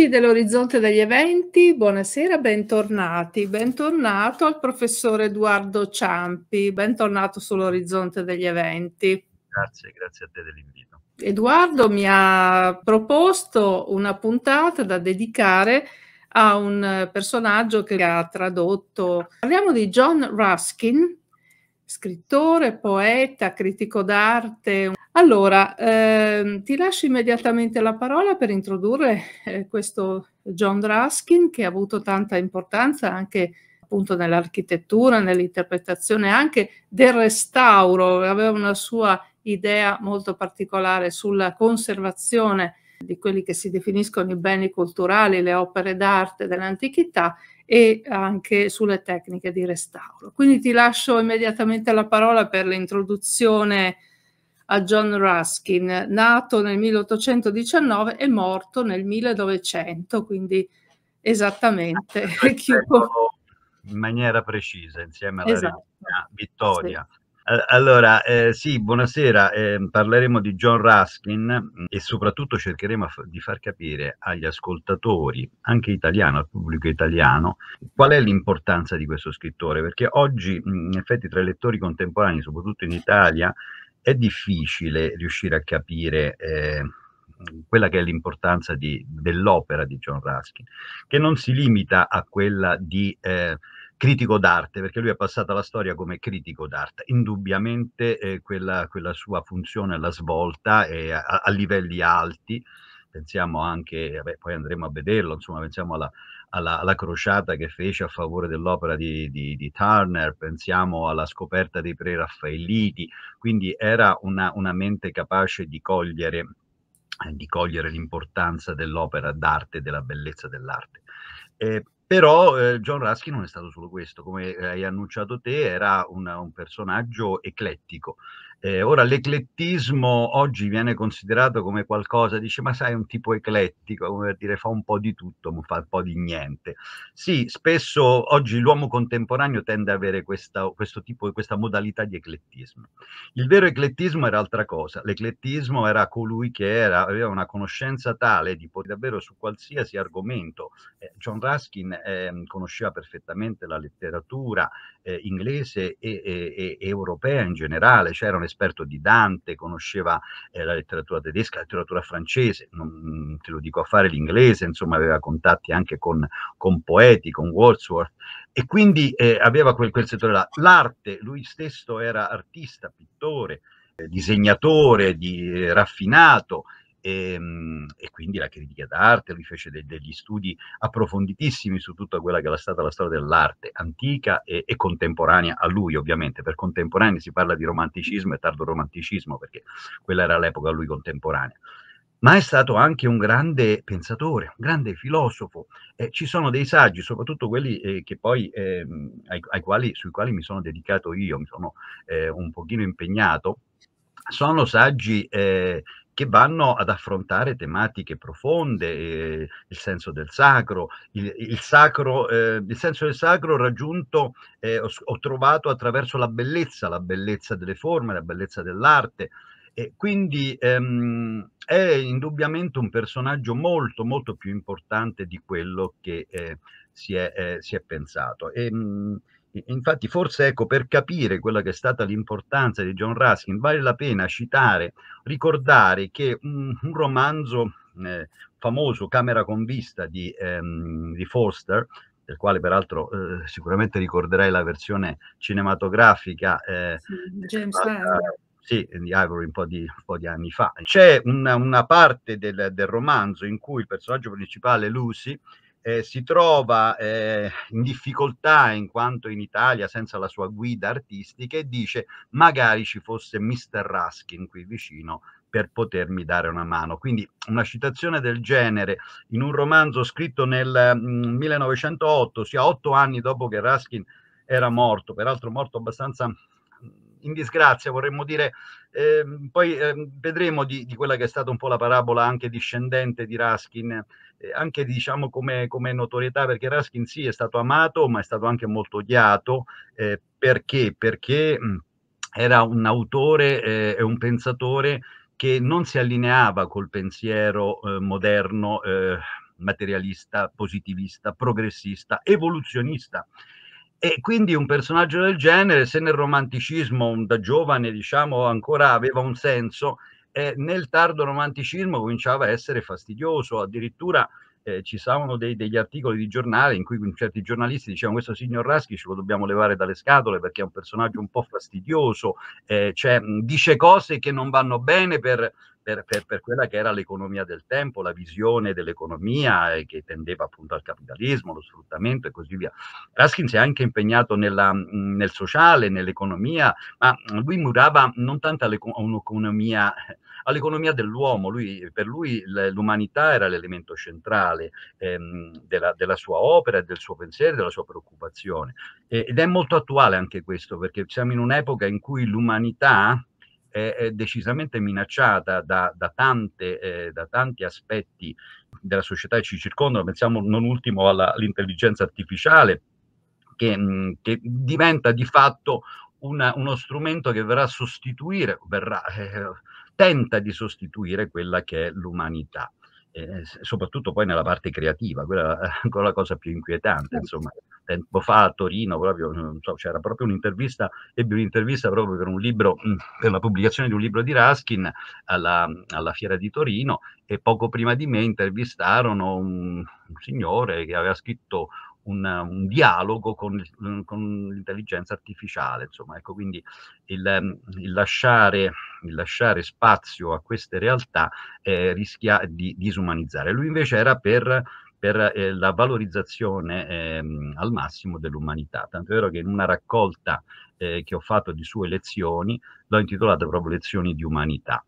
Amici dell'Orizzonte degli Eventi, buonasera, bentornati. Bentornato al professor Edoardo Ciampi, bentornato sull'Orizzonte degli Eventi. Grazie, grazie a te dell'invito. Edoardo mi ha proposto una puntata da dedicare a un personaggio che ha tradotto. Parliamo di John Ruskin, scrittore, poeta, critico d'arte. Allora, eh, ti lascio immediatamente la parola per introdurre eh, questo John Ruskin che ha avuto tanta importanza anche appunto nell'architettura, nell'interpretazione anche del restauro, aveva una sua idea molto particolare sulla conservazione di quelli che si definiscono i beni culturali, le opere d'arte dell'antichità e anche sulle tecniche di restauro. Quindi ti lascio immediatamente la parola per l'introduzione a John Ruskin, nato nel 1819 e morto nel 1900, quindi esattamente in maniera precisa insieme alla esatto. regina Vittoria. Sì. Allora, eh, sì, buonasera. Eh, parleremo di John Ruskin mm, e soprattutto cercheremo di far capire agli ascoltatori, anche italiano, al pubblico italiano, qual è l'importanza di questo scrittore, perché oggi mm, in effetti tra i lettori contemporanei, soprattutto in Italia, è difficile riuscire a capire eh, quella che è l'importanza dell'opera di John Ruskin, che non si limita a quella di... Eh, critico d'arte, perché lui è passato alla storia come critico d'arte. Indubbiamente eh, quella, quella, sua funzione l'ha svolta eh, a, a, livelli alti. Pensiamo anche, vabbè, poi andremo a vederlo, insomma, pensiamo alla, alla, alla, crociata che fece a favore dell'opera di, di, di Turner, pensiamo alla scoperta dei preraffaelliti. quindi era una, una mente capace di cogliere, eh, di cogliere l'importanza dell'opera d'arte della bellezza dell'arte. Eh, però eh, John Ruskin non è stato solo questo, come eh, hai annunciato te, era una, un personaggio eclettico, eh, ora l'eclettismo oggi viene considerato come qualcosa, dice ma sai è un tipo eclettico, come per dire fa un po' di tutto, ma fa un po' di niente. Sì, spesso oggi l'uomo contemporaneo tende ad avere questa, questo tipo, questa modalità di eclettismo. Il vero eclettismo era altra cosa, l'eclettismo era colui che era, aveva una conoscenza tale di poter davvero su qualsiasi argomento. Eh, John Ruskin eh, conosceva perfettamente la letteratura eh, inglese e, e, e, europea in generale, c'era cioè esperto di Dante, conosceva eh, la letteratura tedesca, la letteratura francese, non mm, te lo dico a fare l'inglese, insomma aveva contatti anche con, con poeti, con Wordsworth e quindi eh, aveva quel, quel settore là. L'arte, lui stesso era artista, pittore, eh, disegnatore, di, eh, raffinato, e, ehm, e, quindi la critica d'arte, lui fece de, degli studi approfonditissimi su tutta quella che era stata la storia dell'arte antica e, e, contemporanea a lui ovviamente, per contemporanea si parla di romanticismo e tardo romanticismo perché quella era l'epoca a lui contemporanea. Ma è stato anche un grande pensatore, un grande filosofo. Eh, ci sono dei saggi, soprattutto quelli eh, poi, eh, ai, ai quali, sui quali mi sono dedicato io, mi sono eh, un pochino impegnato, sono saggi eh, che vanno ad affrontare tematiche profonde, eh, il senso del sacro, il, il sacro eh, il senso del sacro raggiunto eh, ho, ho, trovato attraverso la bellezza, la bellezza delle forme, la bellezza dell'arte. E quindi ehm, è indubbiamente un personaggio molto, molto più importante di quello che eh, si è, eh, si, è, pensato. E, ehm, mh, Infatti, forse ecco, per capire quella che è stata l'importanza di John Ruskin, vale la pena citare, ricordare che un, un romanzo eh, famoso, Camera con vista di, ehm, di Forster, del quale peraltro eh, sicuramente ricorderai la versione cinematografica eh, sì, eh, sì, di Ivory un po' di, un po di anni fa. C'è una, una parte del, del romanzo in cui il personaggio principale, Lucy, eh, si trova eh, in difficoltà in quanto in Italia senza la sua guida artistica e dice magari ci fosse Mr. Ruskin qui vicino per potermi dare una mano. Quindi una citazione del genere in un romanzo scritto nel 1908, mm, sia otto anni dopo che Ruskin era morto, peraltro morto abbastanza in disgrazia, vorremmo dire, eh, poi eh, vedremo di, di, quella che è stata un po' la parabola anche discendente di Raskin, eh, anche diciamo come, come, notorietà, perché Raskin sì è stato amato, ma è stato anche molto odiato, eh, perché? Perché mh, mm, era un autore eh, e un pensatore che non si allineava col pensiero eh, moderno materialista, positivista, progressista, evoluzionista. E quindi un personaggio del genere, se nel romanticismo da giovane diciamo ancora aveva un senso, eh, nel tardo romanticismo cominciava a essere fastidioso, addirittura eh, ci saranno degli articoli di giornale in cui certi giornalisti dicevano questo signor Raschi ce lo dobbiamo levare dalle scatole perché è un personaggio un po' fastidioso, eh, cioè, dice cose che non vanno bene per per, per, per, quella che era l'economia del tempo, la visione dell'economia eh, che tendeva appunto al capitalismo, allo sfruttamento e così via. Raskin si è anche impegnato nella, nel sociale, nell'economia, ma lui murava non tanto all'economia all'economia dell'uomo. Lui, per lui l'umanità era l'elemento centrale ehm, della, della, sua opera, del suo pensiero, della sua preoccupazione. E, ed è molto attuale anche questo, perché siamo in un'epoca in cui l'umanità è decisamente minacciata da, da, tante, eh, da tanti aspetti della società che ci circondano, pensiamo non ultimo all'intelligenza artificiale, che, mm, che diventa di fatto una, uno strumento che verrà a sostituire, verrà, eh, tenta di sostituire quella che è l'umanità eh, soprattutto poi nella parte creativa, quella è ancora la cosa più inquietante. Certo. Insomma, tempo fa a Torino proprio, so, c'era proprio un'intervista, ebbi un'intervista proprio per, un libro, mm, per la pubblicazione di un libro di Raskin alla, alla Fiera di Torino e poco prima di me intervistarono un, un signore che aveva scritto un, un dialogo con, con, l'intelligenza artificiale. Insomma, ecco, quindi il, il, lasciare, il lasciare, spazio a queste realtà eh, rischia di disumanizzare. Lui invece era per per eh, la valorizzazione ehm, al massimo dell'umanità. Tanto è vero che in una raccolta eh, che ho fatto di sue lezioni l'ho intitolata proprio Lezioni di umanità.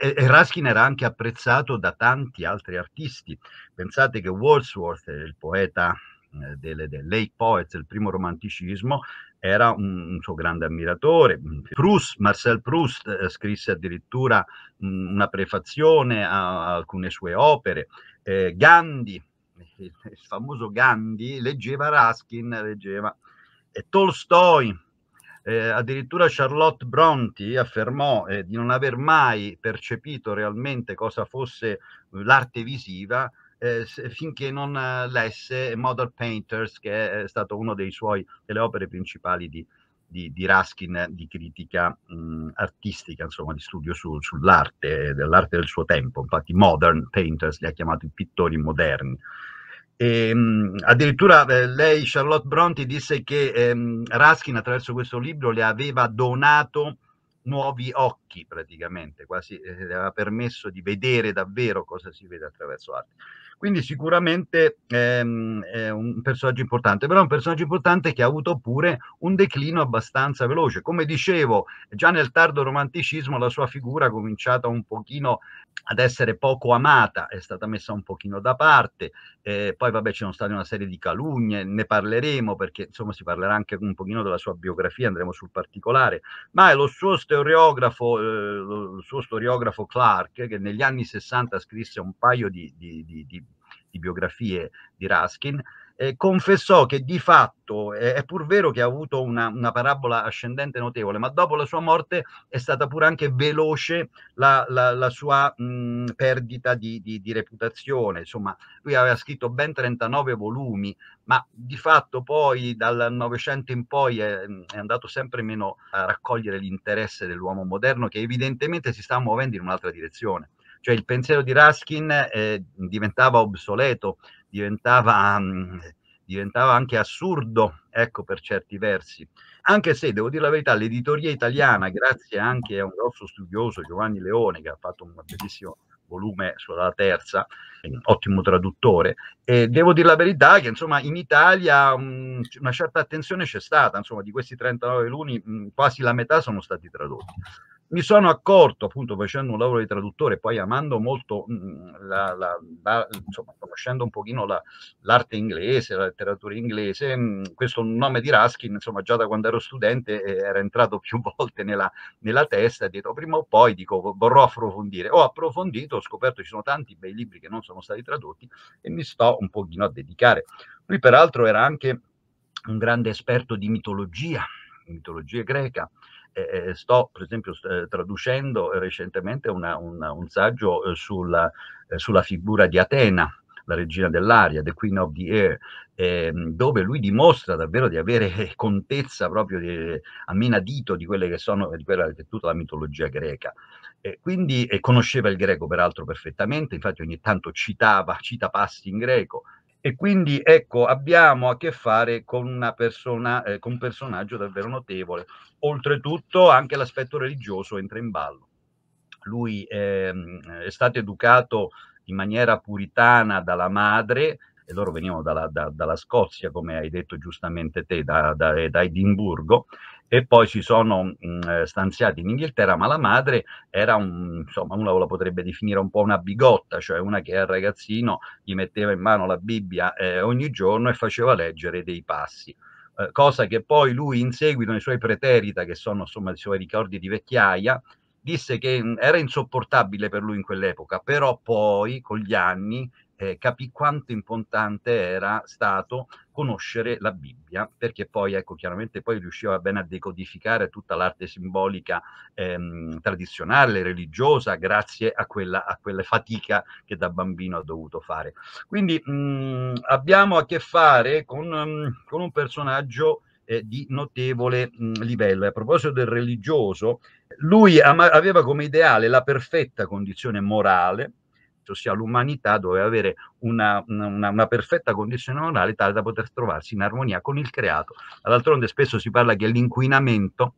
E, e Raskin era anche apprezzato da tanti altri artisti. Pensate che Wordsworth, il poeta eh, delle, del Lake Poets, del primo romanticismo, era un, un, suo grande ammiratore. Mm, Proust, Marcel Proust eh, scrisse addirittura mh, mm, una prefazione a, a, alcune sue opere. Eh, Gandhi, il, il, famoso Gandhi, leggeva Ruskin, leggeva eh, Tolstoi. addirittura Charlotte Bronti affermò eh, di non aver mai percepito realmente cosa fosse l'arte visiva eh, finché non eh, lesse Model Painters, che è stato uno suoi, delle opere principali di, di, di Raskin, di critica mh, mm, artistica, insomma, di studio su, sull'arte, dell'arte del suo tempo. Infatti, Modern Painters li ha chiamati pittori moderni. E, ehm, mh, addirittura eh, lei, Charlotte Bronte, disse che ehm, Raskin attraverso questo libro le aveva donato nuovi occhi praticamente, quasi eh, le aveva permesso di vedere davvero cosa si vede attraverso l'arte. Quindi sicuramente ehm, è un personaggio importante, però è un personaggio importante che ha avuto pure un declino abbastanza veloce. Come dicevo, già nel tardo romanticismo la sua figura ha cominciato un pochino ad essere poco amata, è stata messa un pochino da parte, eh, poi vabbè ci sono state una serie di calugne, ne parleremo perché insomma si parlerà anche un pochino della sua biografia, andremo sul particolare, ma è lo suo storiografo, eh, lo suo storiografo Clark che negli anni 60 scrisse un paio di, di, di, di di biografie di Ruskin, eh, confessò che di fatto eh, è pur vero che ha avuto una, una, parabola ascendente notevole, ma dopo la sua morte è stata pure anche veloce la, la, la sua mh, perdita di, di, di, reputazione. Insomma, lui aveva scritto ben 39 volumi, ma di fatto poi dal Novecento in poi è, è andato sempre meno a raccogliere l'interesse dell'uomo moderno che evidentemente si sta muovendo in un'altra direzione. Cioè il pensiero di Ruskin eh, diventava obsoleto, diventava, mh, mm, diventava anche assurdo, ecco per certi versi. Anche se, devo dire la verità, l'editoria italiana, grazie anche a un grosso studioso, Giovanni Leone, che ha fatto un bellissimo volume sulla terza, un ottimo traduttore. E devo dire la verità che insomma in Italia mh, mm, una certa attenzione c'è stata, insomma di questi 39 luni mh, mm, quasi la metà sono stati tradotti mi sono accorto, appunto, facendo un lavoro di traduttore, poi amando molto, mm, la, la, la, insomma, conoscendo un pochino l'arte inglese, la letteratura inglese, mm, questo nome di Ruskin, insomma, già da quando ero studente eh, era entrato più volte nella, nella testa, dietro prima o poi dico vorrò approfondire. Ho approfondito, ho scoperto ci sono tanti bei libri che non sono stati tradotti e mi sto un pochino a dedicare. Lui peraltro era anche un grande esperto di mitologia, mitologia greca, eh, sto per esempio st- eh, traducendo eh, recentemente una, una, un saggio eh, sulla, sulla figura di Atena, la regina dell'aria, The Queen of the Air, ehm, dove lui dimostra davvero di avere contezza proprio di, a menadito di quelle che sono di quella che è tutta la mitologia greca. E quindi e conosceva il greco peraltro perfettamente, infatti ogni tanto citava, cita passi in greco, e quindi ecco, abbiamo a che fare con, una persona, eh, con un personaggio davvero notevole. Oltretutto anche l'aspetto religioso entra in ballo. Lui eh, è stato educato in maniera puritana dalla madre, e loro venivano dalla, da, dalla Scozia, come hai detto giustamente te, da, da, da Edimburgo, e poi si sono mh, mm, eh, stanziati in Inghilterra, ma la madre era un, insomma, uno la potrebbe definire un po' una bigotta, cioè una che al ragazzino gli metteva in mano la Bibbia eh, ogni giorno e faceva leggere dei passi. Eh, cosa che poi lui in seguito nei suoi preterita, che sono insomma i suoi ricordi di vecchiaia, disse che mm, era insopportabile per lui in quell'epoca, però poi con gli anni eh, capì quanto importante era stato conoscere la Bibbia, perché poi, ecco, chiaramente poi riusciva bene a decodificare tutta l'arte simbolica ehm, tradizionale, religiosa, grazie a quella, a quella, fatica che da bambino ha dovuto fare. Quindi mh, mm, abbiamo a che fare con, mh, mm, con un personaggio eh, di notevole mh, mm, livello. A proposito del religioso, lui ama- aveva come ideale la perfetta condizione morale, ossia l'umanità doveva avere una, una, una, perfetta condizione morale tale da poter trovarsi in armonia con il creato. D'altronde spesso si parla che l'inquinamento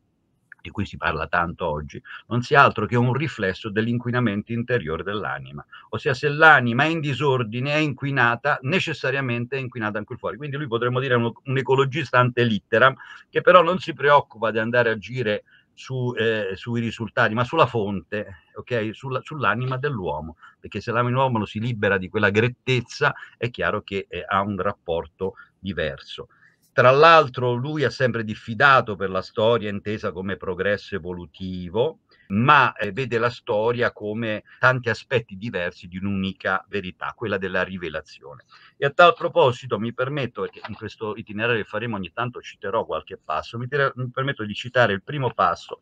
di cui si parla tanto oggi, non sia altro che un riflesso dell'inquinamento interiore dell'anima. Ossia, se l'anima è in disordine, è inquinata, necessariamente è inquinata anche il fuori. Quindi lui potremmo dire un, un ecologista ante litteram, che però non si preoccupa di andare a agire su, eh, sui risultati, ma sulla fonte, okay? Sulla, sull'anima dell'uomo, perché se l'uomo lo si libera di quella grettezza, è chiaro che eh, ha un rapporto diverso. Tra l'altro lui ha sempre diffidato per la storia intesa come progresso evolutivo, ma eh, vede la storia come tanti aspetti diversi di un'unica verità, quella della rivelazione. E a tal proposito mi permetto, perché in questo itinerario che faremo ogni tanto citerò qualche passo, mi, tira, mi permetto di citare il primo passo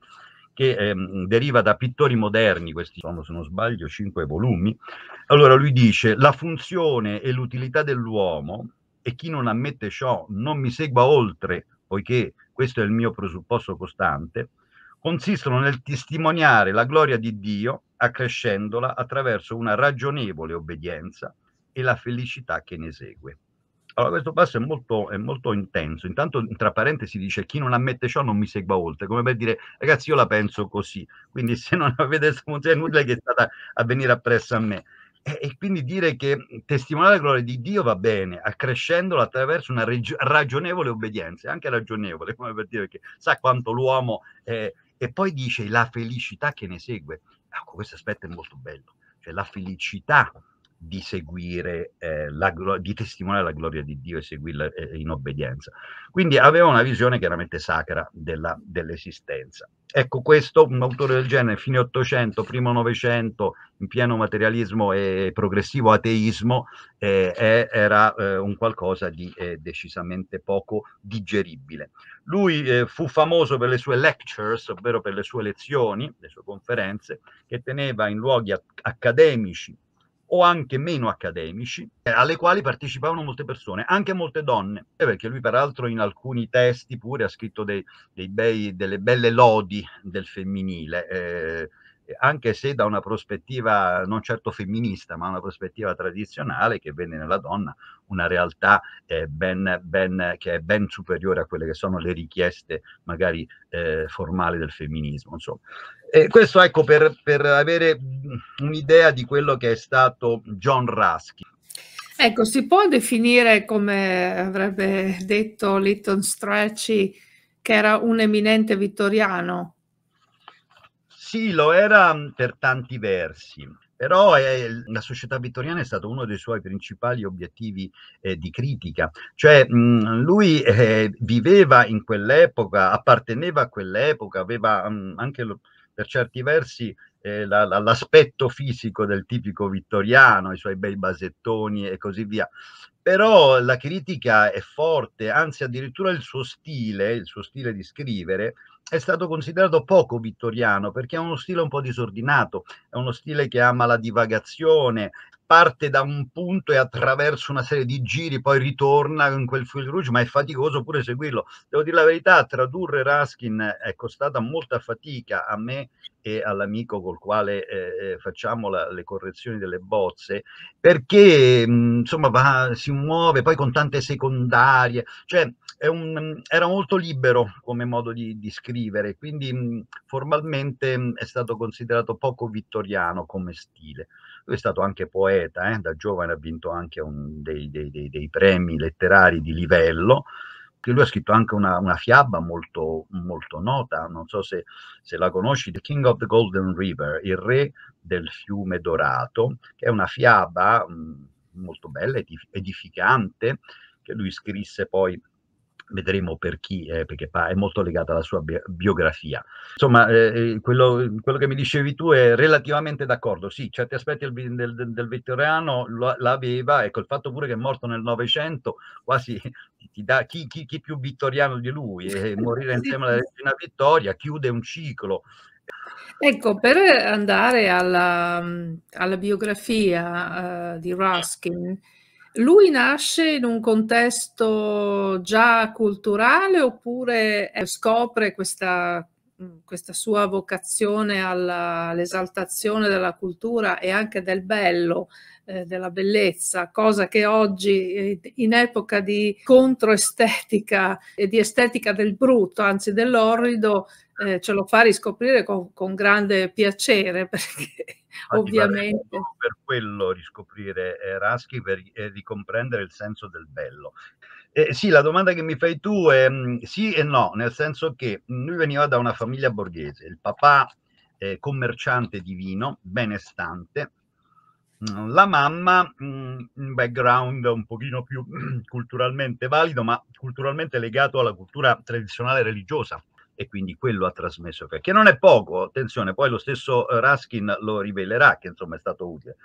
che ehm, deriva da pittori moderni, questi sono se non sbaglio cinque volumi. Allora lui dice la funzione e l'utilità dell'uomo e chi non ammette ciò non mi segua oltre, poiché questo è il mio presupposto costante, consistono nel testimoniare la gloria di Dio accrescendola attraverso una ragionevole obbedienza e la felicità che ne segue. Allora, questo passo è molto, è molto intenso. Intanto, tra parentesi, dice chi non ammette ciò non mi segua oltre, come per dire, ragazzi, io la penso così, quindi se non avete questa è inutile che è stata a venire appresso a me. E, e, quindi dire che testimoniare la gloria di Dio va bene, accrescendola attraverso una ragionevole obbedienza, anche ragionevole, come per dire che sa quanto l'uomo è, e poi dice la felicità che ne segue. Ecco, questo aspetto è molto bello, cioè la felicità di seguire, eh, la di testimoniare la gloria di Dio e seguirla eh, in obbedienza. Quindi aveva una visione chiaramente sacra della, dell'esistenza. Ecco, questo, un autore del genere, fine 800, primo 900, in pieno materialismo e progressivo ateismo, eh, era eh, un qualcosa di eh, decisamente poco digeribile. Lui eh, fu famoso per le sue lectures, ovvero per le sue lezioni, le sue conferenze, che teneva in luoghi ac- accademici o anche meno accademici, eh, alle quali partecipavano molte persone, anche molte donne, eh, perché lui peraltro in alcuni testi pure ha scritto dei, dei bei, delle belle lodi del femminile. Eh, anche se da una prospettiva non certo femminista, ma una prospettiva tradizionale che vede nella donna una realtà eh, ben, ben, che è ben superiore a quelle che sono le richieste magari eh, formali del femminismo. Insomma. E questo ecco per, per avere un'idea di quello che è stato John Ruskin. Ecco, si può definire, come avrebbe detto Litton Strachey, che era un eminente vittoriano, sì, lo era mm, per tanti versi. Però è, la società vittoriana è stato uno dei suoi principali obiettivi eh, di critica. Cioè, mh, mm, lui eh, viveva in quell'epoca, apparteneva a quell'epoca, aveva mh, mm, anche lo, per certi versi eh, la, l'aspetto fisico del tipico vittoriano, i suoi bei basettoni e così via. Però la critica è forte, anzi addirittura il suo stile, il suo stile di scrivere, è stato considerato poco vittoriano perché è uno stile un po' disordinato, è uno stile che ama la divagazione, parte da un punto e attraverso una serie di giri poi ritorna in quel fil rouge, ma è faticoso pure seguirlo. Devo dire la verità, tradurre Raskin è costata molta fatica a me e all'amico col quale eh, eh, facciamo la, le correzioni delle bozze, perché mh, mm, insomma va, si muove poi con tante secondarie, cioè un, mm, era molto libero come modo di, di scrivere, quindi mh, mm, formalmente mh, è stato considerato poco vittoriano come stile. Lui è stato anche poeta, eh, da giovane ha vinto anche un, dei, dei, dei, dei premi letterari di livello, lui ha scritto anche una, una fiaba molto, molto, nota, non so se, se, la conosci, The King of the Golden River, il re del fiume dorato, che è una fiaba mh, mm, molto bella, edificante, che lui scrisse poi vedremo per chi, eh, perché è molto legata alla sua bi- biografia. Insomma, eh, eh, quello, quello, che mi dicevi tu è relativamente d'accordo, sì, certi aspetti del, del, del vettoriano lo, l'aveva, ecco, il fatto pure che è morto nel Novecento, quasi ti dà chi, chi, chi, più vittoriano di lui, e eh, morire insieme alla regina Vittoria chiude un ciclo. Ecco, per andare alla, alla biografia uh, di Ruskin, lui nasce in un contesto già culturale oppure eh, scopre questa Mm, questa sua vocazione all'esaltazione della cultura e anche del bello, eh, della bellezza, cosa che oggi eh, in epoca di controestetica e di estetica del brutto, anzi dell'orrido, eh, ce lo fa riscoprire con, con grande piacere perché Ma ovviamente per quello riscoprire eh, Raschi e eh, ricomprendere il senso del bello eh, sì, la domanda che mi fai tu è mm, sì e no, nel senso che lui veniva da una famiglia borghese, il papà è commerciante di vino, benestante, mm, la mamma, mm, un background un pochino più culturalmente valido, ma culturalmente legato alla cultura tradizionale religiosa e quindi quello ha trasmesso, che non è poco, attenzione, poi lo stesso eh, Ruskin lo rivelerà che insomma è stato utile.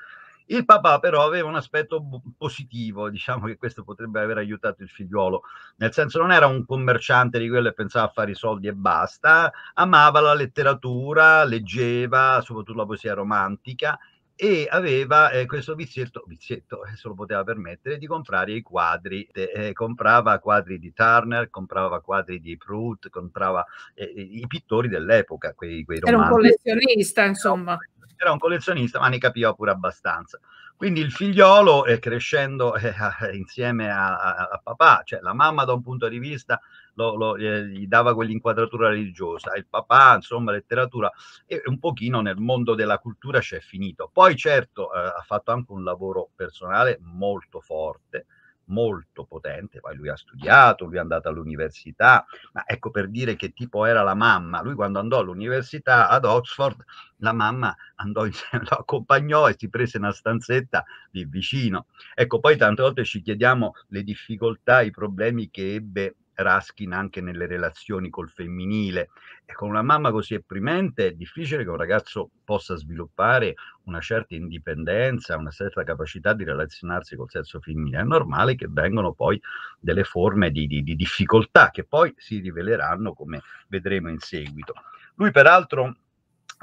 Il papà però aveva un aspetto positivo, diciamo che questo potrebbe aver aiutato il figliuolo, nel senso non era un commerciante di quello che pensava a fare i soldi e basta, amava la letteratura, leggeva soprattutto la poesia romantica e aveva eh, questo vizietto, vizietto eh, se lo poteva permettere, di comprare i quadri. Eh, eh comprava quadri di Turner, comprava quadri di Prout, comprava eh, i pittori dell'epoca, quei, quei Era un collezionista, insomma era un collezionista, ma ne capiva pure abbastanza. Quindi il figliolo, eh, crescendo eh, insieme a, a, a, papà, cioè la mamma da un punto di vista lo, lo, eh, gli dava quell'inquadratura religiosa, il papà, insomma, letteratura, e un pochino nel mondo della cultura c'è finito. Poi certo eh, ha fatto anche un lavoro personale molto forte, molto potente, poi lui ha studiato, lui è andato all'università, ma ecco per dire che tipo era la mamma, lui quando andò all'università ad Oxford, la mamma andò insieme, lo accompagnò e si prese una stanzetta lì vicino. Ecco, poi tante volte ci chiediamo le difficoltà, i problemi che ebbe Raskin anche nelle relazioni col femminile e con una mamma così opprimente è difficile che un ragazzo possa sviluppare una certa indipendenza, una certa capacità di relazionarsi col sesso femminile. È normale che vengano poi delle forme di, di, di difficoltà che poi si riveleranno come vedremo in seguito. Lui peraltro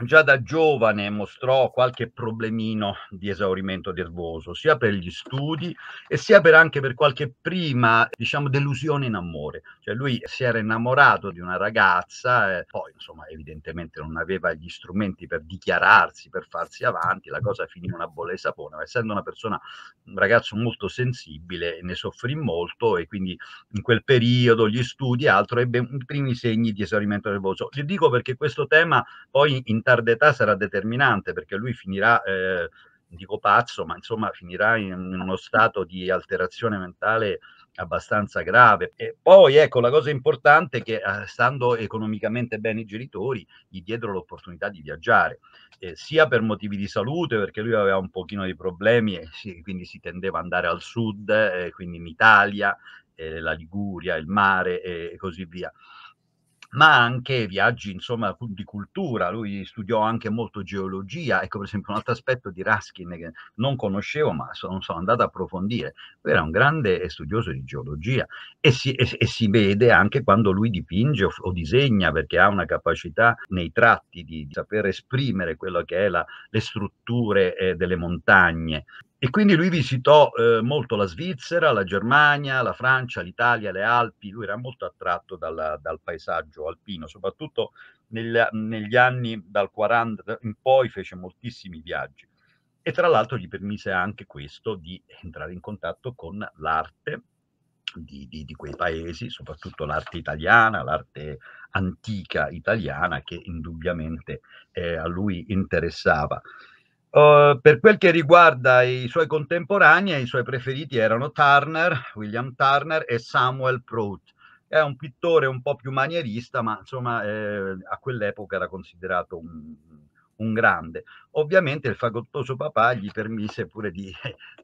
già da giovane mostrò qualche problemino di esaurimento nervoso, sia per gli studi e sia per anche per qualche prima, diciamo, delusione in amore. Cioè lui si era innamorato di una ragazza, e poi insomma evidentemente non aveva gli strumenti per dichiararsi, per farsi avanti, la cosa finì una bolla di sapone, ma essendo una persona, un ragazzo molto sensibile, ne soffrì molto e quindi in quel periodo gli studi e altro ebbe i primi segni di esaurimento nervoso. Le dico perché questo tema poi in tarda d'età sarà determinante perché lui finirà, eh, dico pazzo, ma insomma finirà in, in uno stato di alterazione mentale abbastanza grave. E poi ecco la cosa importante è che eh, stando economicamente bene i genitori gli diedero l'opportunità di viaggiare, eh, sia per motivi di salute perché lui aveva un pochino di problemi e si, quindi si tendeva ad andare al sud, eh, quindi in Italia, eh, la Liguria, il mare e così via ma anche viaggi insomma, di cultura. Lui studiò anche molto geologia, ecco per esempio un altro aspetto di Raskin che non conoscevo ma sono, sono andato a approfondire. Lui era un grande studioso di geologia e si, e, e si vede anche quando lui dipinge o, o, disegna perché ha una capacità nei tratti di, di saper esprimere quello che è la, le strutture eh, delle montagne. E quindi lui visitò eh, molto la Svizzera, la Germania, la Francia, l'Italia, le Alpi, lui era molto attratto dalla, dal paesaggio alpino, soprattutto nel, negli anni dal 40 in poi fece moltissimi viaggi e tra l'altro gli permise anche questo di entrare in contatto con l'arte di, di, di, quei paesi, soprattutto l'arte italiana, l'arte antica italiana che indubbiamente eh, a lui interessava. Uh, per quel che riguarda i suoi contemporanei, i suoi preferiti erano Turner, William Turner e Samuel Prout. È un pittore un po' più manierista, ma insomma eh, a quell'epoca era considerato un, un grande. Ovviamente il fagottoso papà gli permise pure di,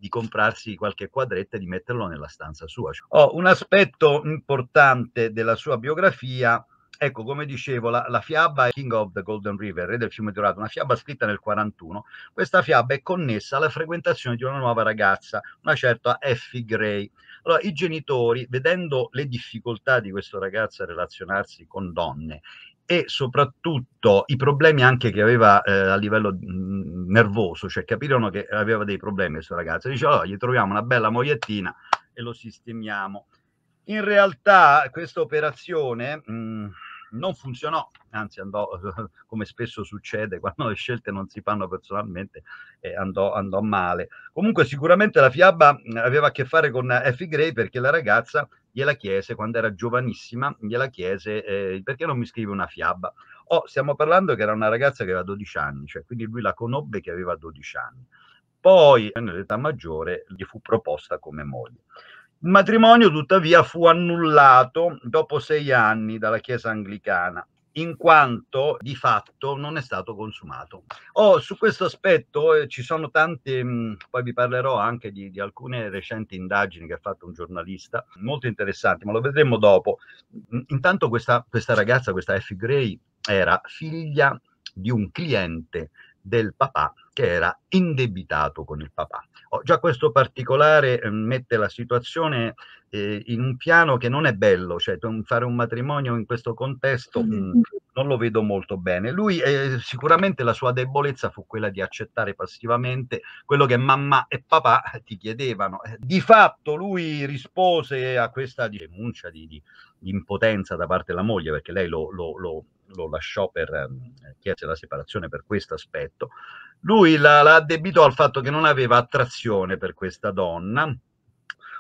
di, comprarsi qualche quadretto e di metterlo nella stanza sua. Oh, un aspetto importante della sua biografia Ecco, come dicevo, la, la fiaba King of the Golden River, Re del Fiume Dorato, una fiaba scritta nel 1941. Questa fiaba è connessa alla frequentazione di una nuova ragazza, una certa Effie Gray. Allora, i genitori, vedendo le difficoltà di questo ragazzo a relazionarsi con donne e soprattutto i problemi anche che aveva eh, a livello mh, mm, nervoso, cioè capirono che aveva dei problemi questo ragazzo. Dice, allora, oh, gli troviamo una bella mogliettina e lo sistemiamo. In realtà questa operazione... Mh, mm, non funzionò, anzi andò, come spesso succede, quando le scelte non si fanno personalmente, eh, andò, andò, male. Comunque sicuramente la fiaba mm, aveva a che fare con Effie Gray perché la ragazza gliela chiese quando era giovanissima, gliela chiese eh, perché non mi scrive una fiaba. Oh, stiamo parlando che era una ragazza che aveva 12 anni, cioè quindi lui la conobbe che aveva 12 anni. Poi, nell'età maggiore, gli fu proposta come moglie. Il matrimonio tuttavia fu annullato dopo sei anni dalla Chiesa anglicana in quanto di fatto non è stato consumato. Oh, su questo aspetto eh, ci sono tante, mh, mm, poi vi parlerò anche di, di, alcune recenti indagini che ha fatto un giornalista, molto interessanti, ma lo vedremo dopo. Mm, intanto questa, questa ragazza, questa Effie Gray, era figlia di un cliente del papà che era indebitato con il papà già questo particolare eh, mette la situazione eh, in un piano che non è bello, cioè fare un matrimonio in questo contesto mh, mm-hmm. mm, non lo vedo molto bene. Lui eh, sicuramente la sua debolezza fu quella di accettare passivamente quello che mamma e papà ti chiedevano. Eh, di fatto lui rispose a questa denuncia di, di impotenza da parte della moglie, perché lei lo, lo, lo, lo lasciò per eh, chiese la separazione per questo aspetto, lui la, la addebitò al fatto che non aveva attrazione per questa donna.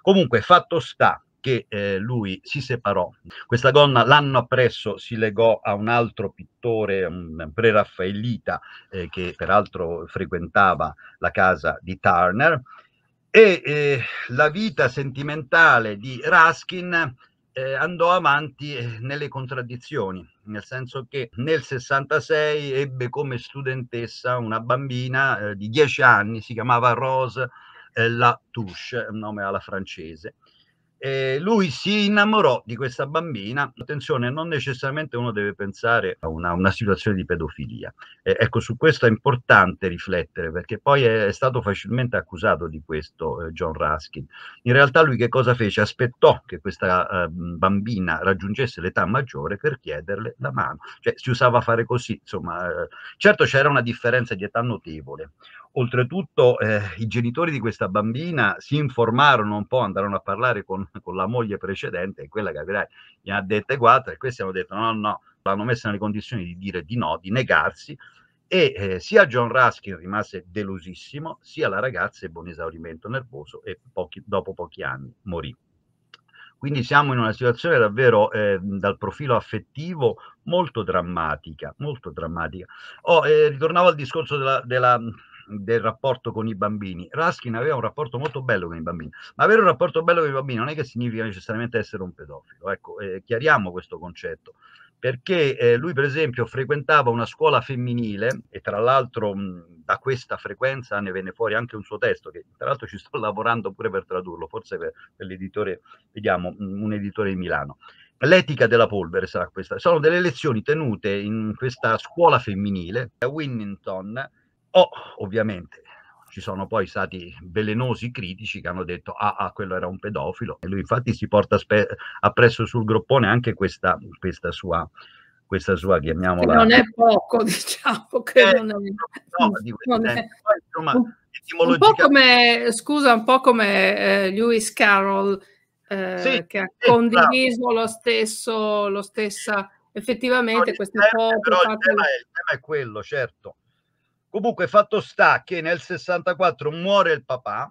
Comunque, fatto sta che eh, lui si separò. Questa donna l'anno appresso si legò a un altro pittore un preraffaellita eh, che peraltro frequentava la casa di Turner e eh, la vita sentimentale di Raskin eh, andò avanti eh, nelle contraddizioni, nel senso che nel 66 ebbe come studentessa una bambina eh, di 10 anni, si chiamava Rose eh, Touche, un nome alla francese, eh, lui si innamorò di questa bambina. Attenzione, non necessariamente uno deve pensare a una, una situazione di pedofilia. Eh, ecco, su questo è importante riflettere perché poi è, è stato facilmente accusato di questo eh, John Ruskin. In realtà lui che cosa fece? Aspettò che questa ehm, bambina raggiungesse l'età maggiore per chiederle la mano. Cioè si usava fare così, insomma. Eh. certo c'era una differenza di età notevole. Oltretutto eh, i genitori di questa bambina si informarono un po', andarono a parlare con, con la moglie precedente, quella capirai, gli ha dette quattro e questi hanno detto no, no, l'hanno messa nelle condizioni di dire di no, di negarsi e eh, sia John Ruskin rimase delusissimo, sia la ragazza ebbe un esaurimento nervoso e pochi, dopo pochi anni morì. Quindi siamo in una situazione davvero eh, dal profilo affettivo molto drammatica, molto drammatica. Oh, eh, ritornavo al discorso della, della del rapporto con i bambini. Raskin aveva un rapporto molto bello con i bambini, ma avere un rapporto bello con i bambini non è che significa necessariamente essere un pedofilo. Ecco, eh, chiariamo questo concetto. Perché eh, lui, per esempio, frequentava una scuola femminile e tra l'altro mh, da questa frequenza ne venne fuori anche un suo testo, che tra l'altro ci sto lavorando pure per tradurlo, forse per, per l'editore, vediamo, un editore di Milano. L'etica della polvere sarà questa. Sono delle lezioni tenute in questa scuola femminile a Winnington, o oh, ovviamente ci sono poi stati velenosi critici che hanno detto ah, ah quello era un pedofilo e lui infatti si porta spe- appresso sul groppone anche questa, questa sua questa sua chiamiamola non è poco diciamo che eh, non è, no, non è. Eh, insomma, un, un po' come scusa un po' come eh, Lewis Carroll eh, sì, che ha condiviso bravo. lo stesso lo stessa effettivamente no, questa tema, però, il è, il tema è quello certo Comunque, fatto sta che nel 64 muore il papà,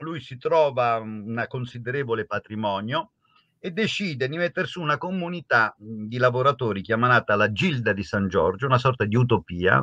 lui si trova un considerevole patrimonio e decide di mettere su una comunità di lavoratori chiamata la Gilda di San Giorgio, una sorta di utopia.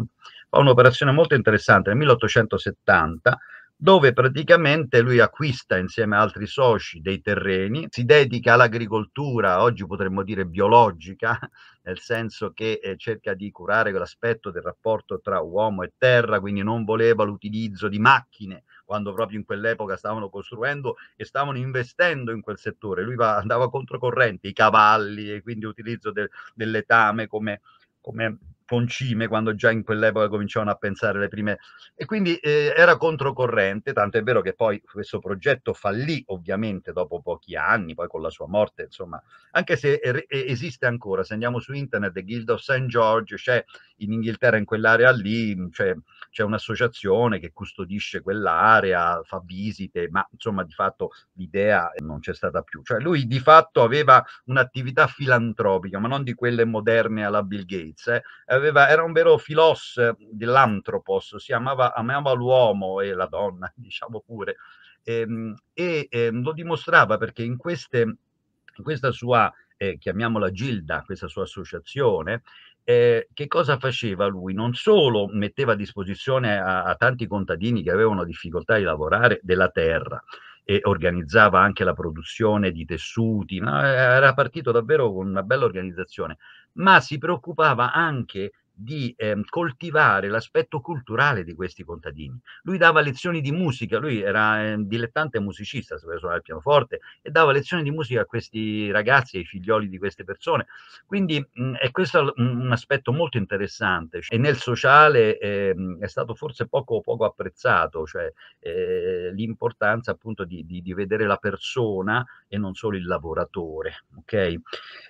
Fa un'operazione molto interessante nel 1870 dove praticamente lui acquista insieme a altri soci dei terreni, si dedica all'agricoltura, oggi potremmo dire biologica, nel senso che eh, cerca di curare l'aspetto del rapporto tra uomo e terra, quindi non voleva l'utilizzo di macchine quando proprio in quell'epoca stavano costruendo e stavano investendo in quel settore. Lui va, andava controcorrente, i cavalli e quindi l'utilizzo de, del letame come, come concime quando già in quell'epoca cominciavano a pensare le prime e quindi eh, era controcorrente tanto è vero che poi questo progetto fallì ovviamente dopo pochi anni poi con la sua morte insomma anche se er- esiste ancora se andiamo su internet The Guild of St. George c'è in Inghilterra in quell'area lì cioè, c'è un'associazione che custodisce quell'area, fa visite, ma insomma di fatto l'idea non c'è stata più. Cioè lui di fatto aveva un'attività filantropica, ma non di quelle moderne alla Bill Gates. Eh. Aveva, era un vero filos eh, dell'antropos, si amava, amava l'uomo e la donna, diciamo pure. Ehm, e, e, ehm, e lo dimostrava perché in, queste, in questa sua eh, chiamiamola Gilda, questa sua associazione, eh, che cosa faceva lui? Non solo metteva a disposizione a, a tanti contadini che avevano difficoltà di lavorare della terra, e organizzava anche la produzione di tessuti, no? era partito davvero con una bella organizzazione, ma si preoccupava anche di ehm, coltivare l'aspetto culturale di questi contadini. Lui dava lezioni di musica, lui era eh, dilettante musicista, sapeva suonare il pianoforte e dava lezioni di musica a questi ragazzi, ai figlioli di queste persone. Quindi mh, è questo un aspetto molto interessante e nel sociale eh, è stato forse poco, poco apprezzato, cioè eh, l'importanza appunto di, di, di, vedere la persona e non solo il lavoratore. Okay?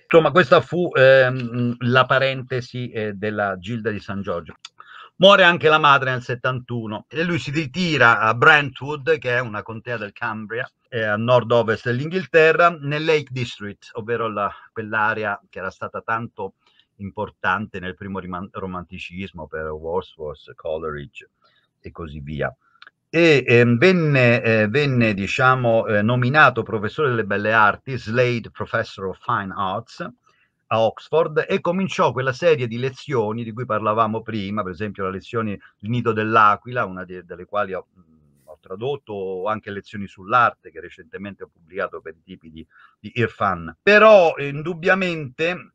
Insomma, questa fu ehm, la parentesi eh, della Gilda di San Giorgio. Muore anche la madre nel 71 e lui si ritira a Brentwood, che è una contea del Cambria, eh, a nord-ovest dell'Inghilterra, nel Lake District, ovvero la, quell'area che era stata tanto importante nel primo rim- romanticismo per Wordsworth, Coleridge e così via. E eh, venne, eh, venne diciamo, eh, nominato professore delle belle arti, Slade Professor of Fine Arts, a Oxford e cominciò quella serie di lezioni di cui parlavamo prima, per esempio la lezione Il nido dell'aquila, una de- delle quali ho, ho, tradotto, anche lezioni sull'arte che recentemente ho pubblicato per i tipi di, di Irfan. Però indubbiamente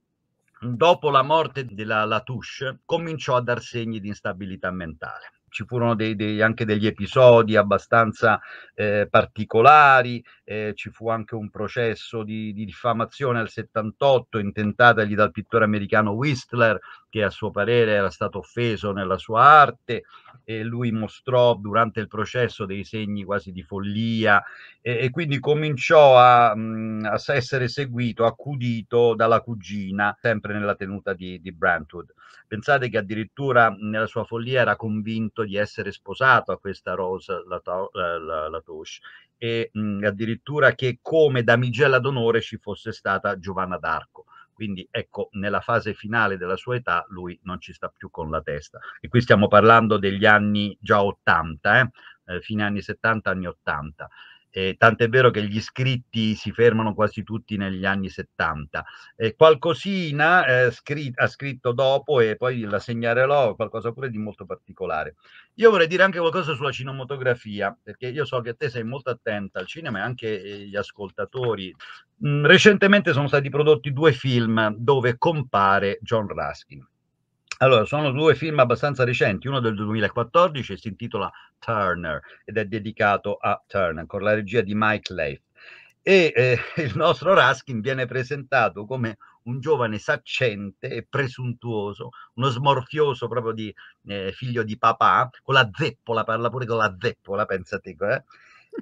dopo la morte della Latouche cominciò a dar segni di instabilità mentale ci furono dei, dei, anche degli episodi abbastanza eh, particolari eh, ci fu anche un processo di, di diffamazione al 78 intentatagli dal pittore americano Whistler che a suo parere era stato offeso nella sua arte e lui mostrò durante il processo dei segni quasi di follia e, e quindi cominciò a, a, essere seguito, accudito dalla cugina, sempre nella tenuta di, di Brantwood. Pensate che addirittura nella sua follia era convinto di essere sposato a questa Rose eh, Latouche e mh, mhmm, addirittura che come damigella d'onore ci fosse stata Giovanna d'Arco. Quindi ecco, nella fase finale della sua età lui non ci sta più con la testa. E qui stiamo parlando degli anni già 80, eh? Eh, fine anni 70, anni 80 eh, tant'è vero che gli scritti si fermano quasi tutti negli anni 70. Eh, qualcosina eh, scrit- ha scritto dopo e poi la segnalerò, qualcosa pure di molto particolare. Io vorrei dire anche qualcosa sulla cinematografia, perché io so che te sei molto attenta al cinema e anche eh, gli ascoltatori. Mm, recentemente sono stati prodotti due film dove compare John Ruskin. Allora, sono due film abbastanza recenti, uno del 2014 si intitola Turner ed è dedicato a Turner con la regia di Mike Leif. E eh, il nostro Raskin viene presentato come un giovane saccente e presuntuoso, uno smorfioso proprio di eh, figlio di papà, con la zeppola, parla pure con la zeppola, pensate, eh?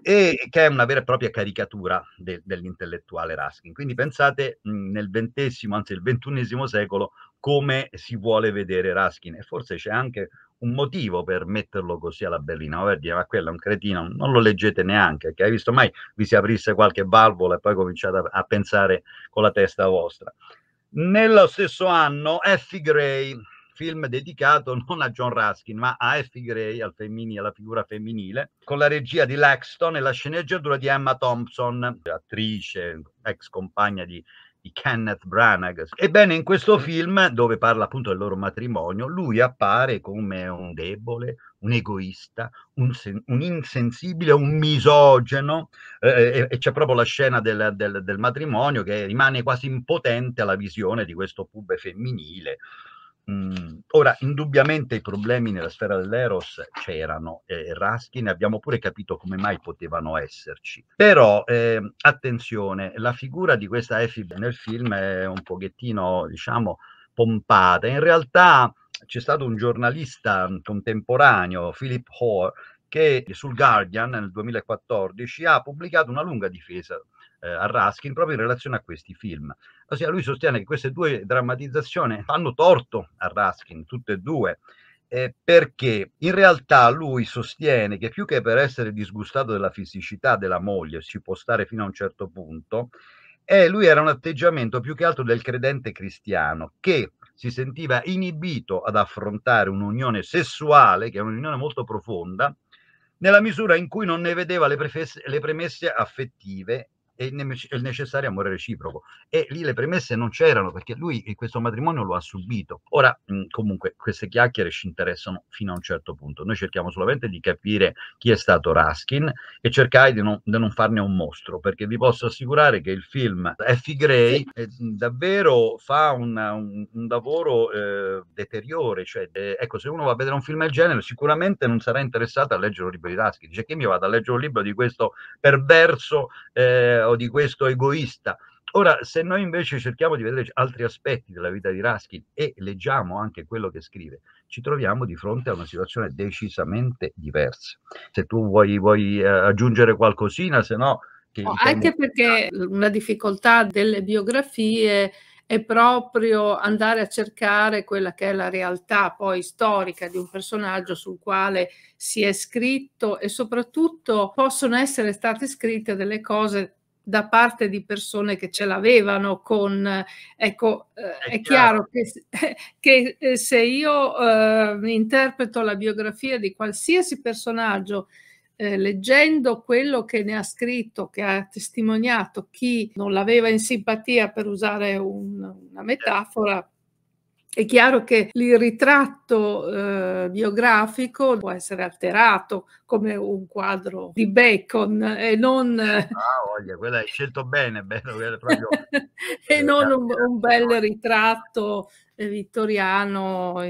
e che è una vera e propria caricatura de, dell'intellettuale Raskin. Quindi pensate mh, nel XX, anzi il XXI secolo, come si vuole vedere Raskin e forse c'è anche un motivo per metterlo così alla berlina, per dire ma quello è un cretino, non lo leggete neanche, che hai visto mai vi si aprisse qualche valvola e poi cominciate a, a pensare con la testa vostra. Nello stesso anno Effie Gray, film dedicato non a John Raskin ma a Effie Gray, al femminile, alla figura femminile, con la regia di Laxton e la sceneggiatura di Emma Thompson, attrice, ex compagna di di Kenneth Branagh. Ebbene, in questo film, dove parla appunto del loro matrimonio, lui appare come un debole, un egoista, un, un insensibile, un misogeno, eh, eh e, c'è proprio la scena del, del, del matrimonio che rimane quasi impotente alla visione di questo pube femminile mh, mhmm, ora, indubbiamente i problemi nella sfera dell'Eros c'erano, eh, Raskin, abbiamo pure capito come mai potevano esserci. Però, eh, attenzione, la figura di questa Effie nel film è un pochettino, diciamo, pompata. In realtà c'è stato un giornalista contemporaneo, Philip Hoare, che sul Guardian nel 2014 ha pubblicato una lunga difesa eh, a Raskin proprio in relazione a questi film. Ossia, lui sostiene che queste due drammatizzazioni fanno torto a Raskin, tutte e due, eh, perché in realtà lui sostiene che più che per essere disgustato della fisicità della moglie, si può stare fino a un certo punto, eh, lui era un atteggiamento più che altro del credente cristiano che si sentiva inibito ad affrontare un'unione sessuale, che è un'unione molto profonda, nella misura in cui non ne vedeva le, prefesse, le premesse affettive e il necessario amore reciproco. E lì le premesse non c'erano perché lui questo matrimonio lo ha subito. Ora, comunque, queste chiacchiere ci interessano fino a un certo punto. Noi cerchiamo solamente di capire chi è stato Raskin e cercai di non, di non farne un mostro perché vi posso assicurare che il film Effie Gray eh, davvero fa una, un, un, lavoro eh, deteriore. Cioè, eh, ecco, se uno va a vedere un film del genere, sicuramente non sarà interessato a leggere un libro di Raskin. Dice che mi vado a leggere un libro di questo perverso. Eh, o di questo egoista. Ora, se noi invece cerchiamo di vedere altri aspetti della vita di Raskin e leggiamo anche quello che scrive, ci troviamo di fronte a una situazione decisamente diversa. Se tu vuoi, vuoi eh, aggiungere qualcosina, se no... No, anche perché una difficoltà delle biografie è proprio andare a cercare quella che è la realtà poi storica di un personaggio sul quale si è scritto e soprattutto possono essere state scritte delle cose da parte di persone che ce l'avevano con, ecco, è, eh, eh, è chiaro, chiaro che, che, eh, se io eh, interpreto la biografia di qualsiasi personaggio eh, leggendo quello che ne ha scritto, che ha testimoniato chi non l'aveva in simpatia, per usare un, una certo. metafora, è chiaro che il ritratto eh, biografico può essere alterato come un quadro di Bacon e non... Eh, ah, voglia, quella hai scelto bene, bello, proprio... e eh, non un, un bel ritratto vittoriano. Mm,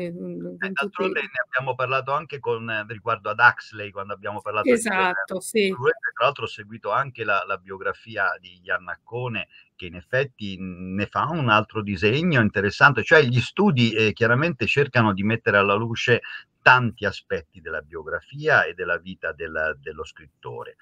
eh, D'altronde ne abbiamo parlato anche con, eh, riguardo ad Huxley quando abbiamo parlato esatto, di sì. tra l'altro ho seguito anche la, la biografia di Iannaccone che in effetti mm, ne fa un altro disegno interessante, cioè gli studi eh, chiaramente cercano di mettere alla luce tanti aspetti della biografia e della vita della, dello scrittore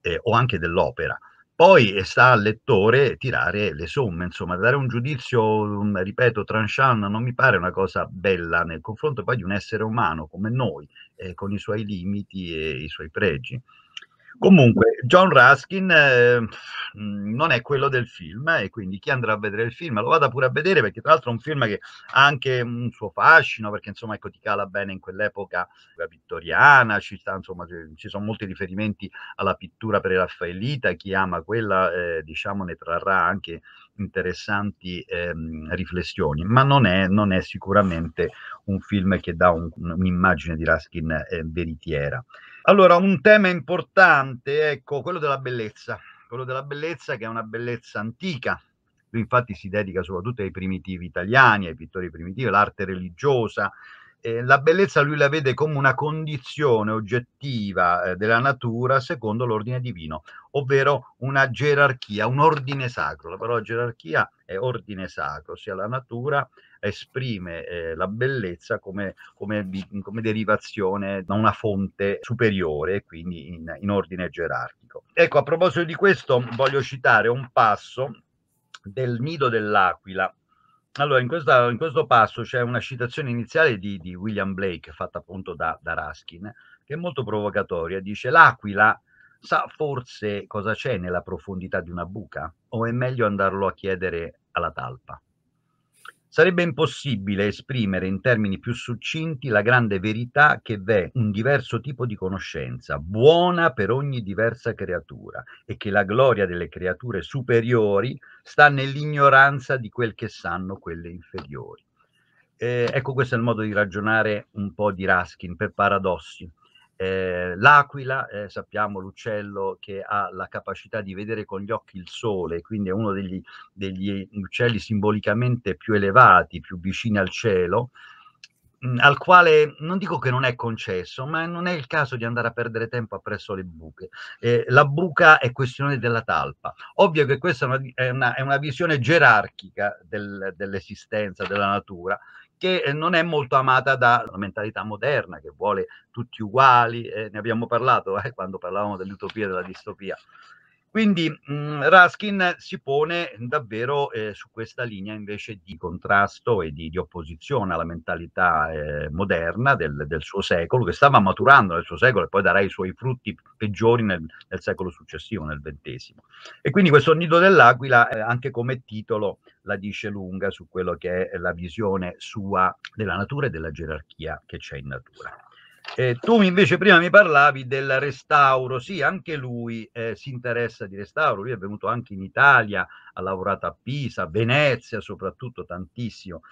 eh, o anche dell'opera. Poi sta al lettore tirare le somme, insomma, dare un giudizio, ripeto, tranchant non mi pare una cosa bella nel confronto poi di un essere umano come noi, eh, con i suoi limiti e i suoi pregi. Comunque, John Ruskin eh, mm, non è quello del film eh, e quindi chi andrà a vedere il film lo vada pure a vedere perché tra l'altro è un film che ha anche un suo fascino perché insomma ecco, ti cala bene in quell'epoca vittoriana, ci, sta, insomma, ci sono molti riferimenti alla pittura preraffaellita, chi ama quella eh, diciamo ne trarrà anche interessanti ehm, riflessioni, ma non è, non è, sicuramente un film che dà un, un'immagine di Ruskin eh, veritiera. Allora, un tema importante, ecco, quello della bellezza, quello della bellezza che è una bellezza antica. Lui infatti si dedica soprattutto ai primitivi italiani, ai pittori primitivi, all'arte religiosa, eh, la bellezza lui la vede come una condizione oggettiva eh, della natura secondo l'ordine divino, ovvero una gerarchia, un ordine sacro. La parola gerarchia è ordine sacro, ossia la natura esprime eh, la bellezza come, come, come, derivazione da una fonte superiore, quindi in, in ordine gerarchico. Ecco, a proposito di questo voglio citare un passo del nido dell'aquila allora, in, questa, in, questo passo c'è una citazione iniziale di, di William Blake, fatta appunto da, da, Raskin, che è molto provocatoria. Dice: L'aquila sa forse cosa c'è nella profondità di una buca, o è meglio andarlo a chiedere alla talpa? Sarebbe impossibile esprimere in termini più succinti la grande verità che v'è un diverso tipo di conoscenza, buona per ogni diversa creatura, e che la gloria delle creature superiori sta nell'ignoranza di quel che sanno quelle inferiori. Eh, ecco questo è il modo di ragionare un po' di Raskin per paradossi. Eh, l'aquila, eh, sappiamo, l'uccello che ha la capacità di vedere con gli occhi il sole, quindi è uno degli, degli uccelli simbolicamente più elevati, più vicini al cielo, mh, mm, al quale non dico che non è concesso, ma non è il caso di andare a perdere tempo appresso le buche. Eh, la buca è questione della talpa. Ovvio che questa è una, è una, è una visione gerarchica del, dell'esistenza, della natura, che eh, non è molto amata dalla mentalità moderna che vuole tutti uguali, eh, ne abbiamo parlato eh, quando parlavamo dell'utopia e della distopia. Quindi mh, mm, Raskin si pone davvero eh, su questa linea invece di contrasto e di, di opposizione alla mentalità eh, moderna del, del, suo secolo, che stava maturando nel suo secolo e poi darà i suoi frutti peggiori nel, nel secolo successivo, nel XX. E quindi questo Nido dell'Aquila, eh, anche come titolo, la dice lunga su quello che è la visione sua della natura e della gerarchia che c'è in natura. Eh, tu invece prima mi parlavi del restauro, sì, anche lui eh, si interessa di restauro, lui è venuto anche in Italia, ha lavorato a Pisa, Venezia soprattutto tantissimo.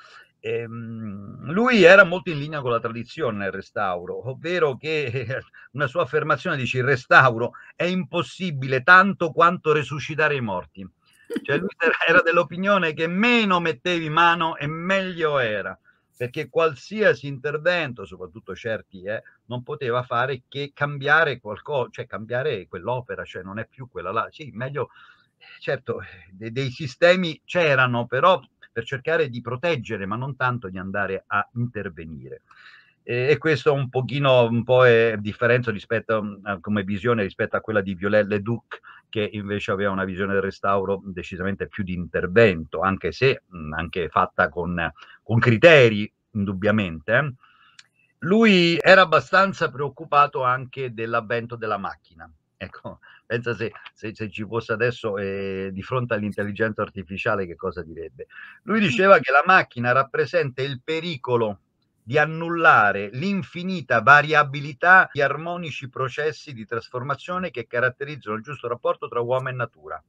Eh, lui era molto in linea con la tradizione nel restauro, ovvero che eh, una sua affermazione dice il restauro è impossibile tanto quanto resuscitare i morti. Cioè lui era dell'opinione che meno mettevi mano e meglio era perché qualsiasi intervento, soprattutto certi, eh, non poteva fare che cambiare qualcosa, cioè cambiare quell'opera, cioè non è più quella là. Sì, meglio, eh, certo, eh, de- dei sistemi c'erano, però per cercare di proteggere, ma non tanto di andare a intervenire e, questo un pochino un po' è differenza rispetto mm, a, come visione rispetto a quella di Violette Leduc che invece aveva una visione del restauro decisamente più di intervento, anche se mm, anche fatta con, con criteri, indubbiamente. Eh. Lui era abbastanza preoccupato anche dell'avvento della macchina. Ecco, pensa se, se, se ci fosse adesso eh, di fronte all'intelligenza artificiale che cosa direbbe. Lui diceva che la macchina rappresenta il pericolo di annullare l'infinita variabilità di armonici processi di trasformazione che caratterizzano il giusto rapporto tra uomo e natura.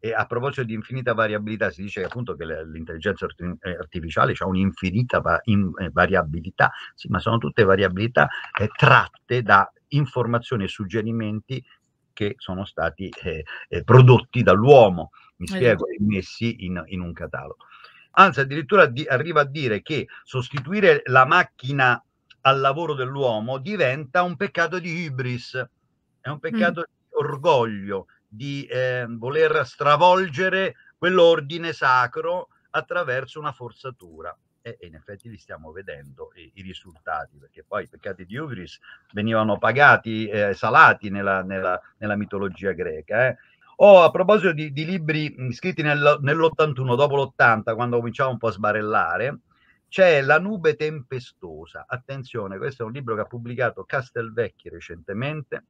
E a proposito di infinita variabilità, si dice appunto che l'intelligenza eh, artificiale ha un'infinita eh, variabilità, sì, ma sono tutte variabilità eh, tratte da informazioni e suggerimenti che sono stati eh, eh, prodotti dall'uomo, mi spiego, e messi in, in un catalogo anzi addirittura di, arriva a dire che sostituire la macchina al lavoro dell'uomo diventa un peccato di ibris, è un peccato mm. di orgoglio, di eh, voler stravolgere quell'ordine sacro attraverso una forzatura. E, in effetti li stiamo vedendo i, i, risultati, perché poi i peccati di Ubris venivano pagati, eh, salati nella, nella, nella mitologia greca. Eh? Oh, a proposito di, di libri scritti nel, nell'81, dopo l'80, quando cominciamo un po' a sbarellare, c'è La nube tempestosa. Attenzione, questo è un libro che ha pubblicato Castelvecchi recentemente,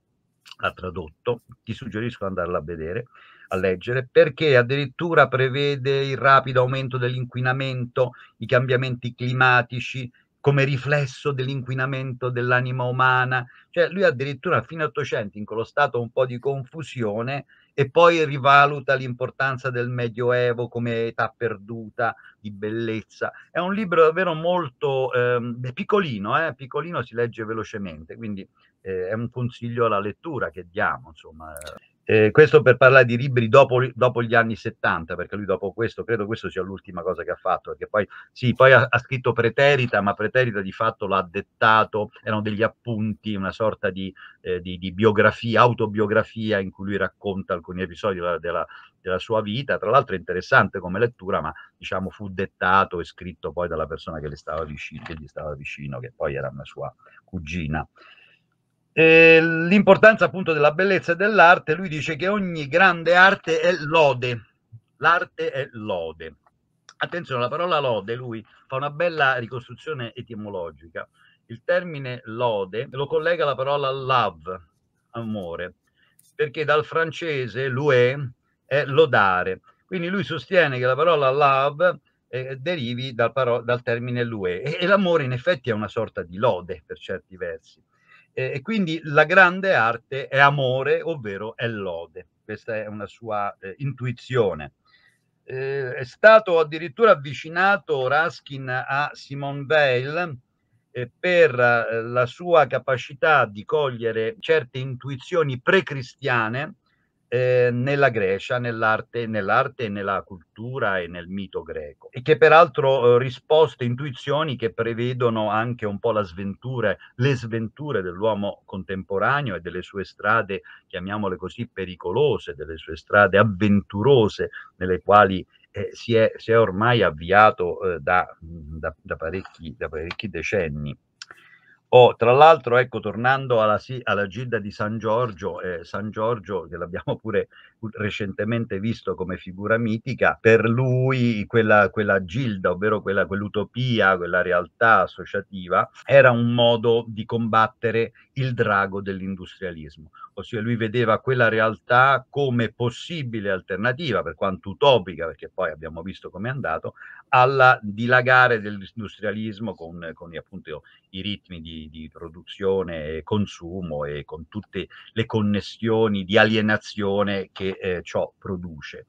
ha tradotto, ti suggerisco andarlo a vedere, a leggere, perché addirittura prevede il rapido aumento dell'inquinamento, i cambiamenti climatici come riflesso dell'inquinamento dell'anima umana. Cioè lui addirittura a fine 800, in quello stato un po' di confusione, e poi rivaluta l'importanza del Medioevo come età perduta di bellezza. È un libro davvero molto eh, piccolino, eh? piccolino si legge velocemente, quindi eh, è un consiglio alla lettura che diamo. Insomma. Eh. Eh, questo per parlare di libri dopo, dopo, gli anni 70, perché lui dopo questo, credo questo sia l'ultima cosa che ha fatto, perché poi, sì, poi ha, ha, scritto Preterita, ma Preterita di fatto l'ha dettato, erano degli appunti, una sorta di, eh, di, di biografia, autobiografia in cui lui racconta alcuni episodi della, della, della sua vita, tra l'altro è interessante come lettura, ma diciamo fu dettato e scritto poi dalla persona che, stava vicino, che gli stava vicino, che poi era una sua cugina eh, l'importanza appunto della bellezza e dell'arte, lui dice che ogni grande arte è lode, l'arte è lode. Attenzione, la parola lode, lui fa una bella ricostruzione etimologica. Il termine lode lo collega alla parola love, amore, perché dal francese lue è lodare. Quindi lui sostiene che la parola love eh, derivi dal, paro- dal termine lue e, e l'amore in effetti è una sorta di lode per certi versi eh, e quindi la grande arte è amore, ovvero è lode. Questa è una sua eh, intuizione. Eh, è stato addirittura avvicinato Raskin a Simone Weil eh, per eh, la sua capacità di cogliere certe intuizioni pre-cristiane eh, nella Grecia, nell'arte, nell'arte, nella cultura e nel mito greco, e che peraltro eh, risposte, intuizioni che prevedono anche un po' la sventura, le sventure dell'uomo contemporaneo e delle sue strade, chiamiamole così, pericolose, delle sue strade avventurose nelle quali eh, si, è, si, è, ormai avviato eh, da, da, da, parecchi, da parecchi decenni. Oh, tra l'altro, ecco, tornando alla, alla, Gilda di San Giorgio, eh, San Giorgio, che l'abbiamo pure recentemente visto come figura mitica, per lui quella, quella gilda, ovvero quella, quell'utopia, quella realtà associativa, era un modo di combattere il drago dell'industrialismo, ossia lui vedeva quella realtà come possibile alternativa, per quanto utopica, perché poi abbiamo visto com'è andato, alla dilagare dell'industrialismo con, con appunto i ritmi di, di produzione e consumo e con tutte le connessioni di alienazione che eh, ciò produce.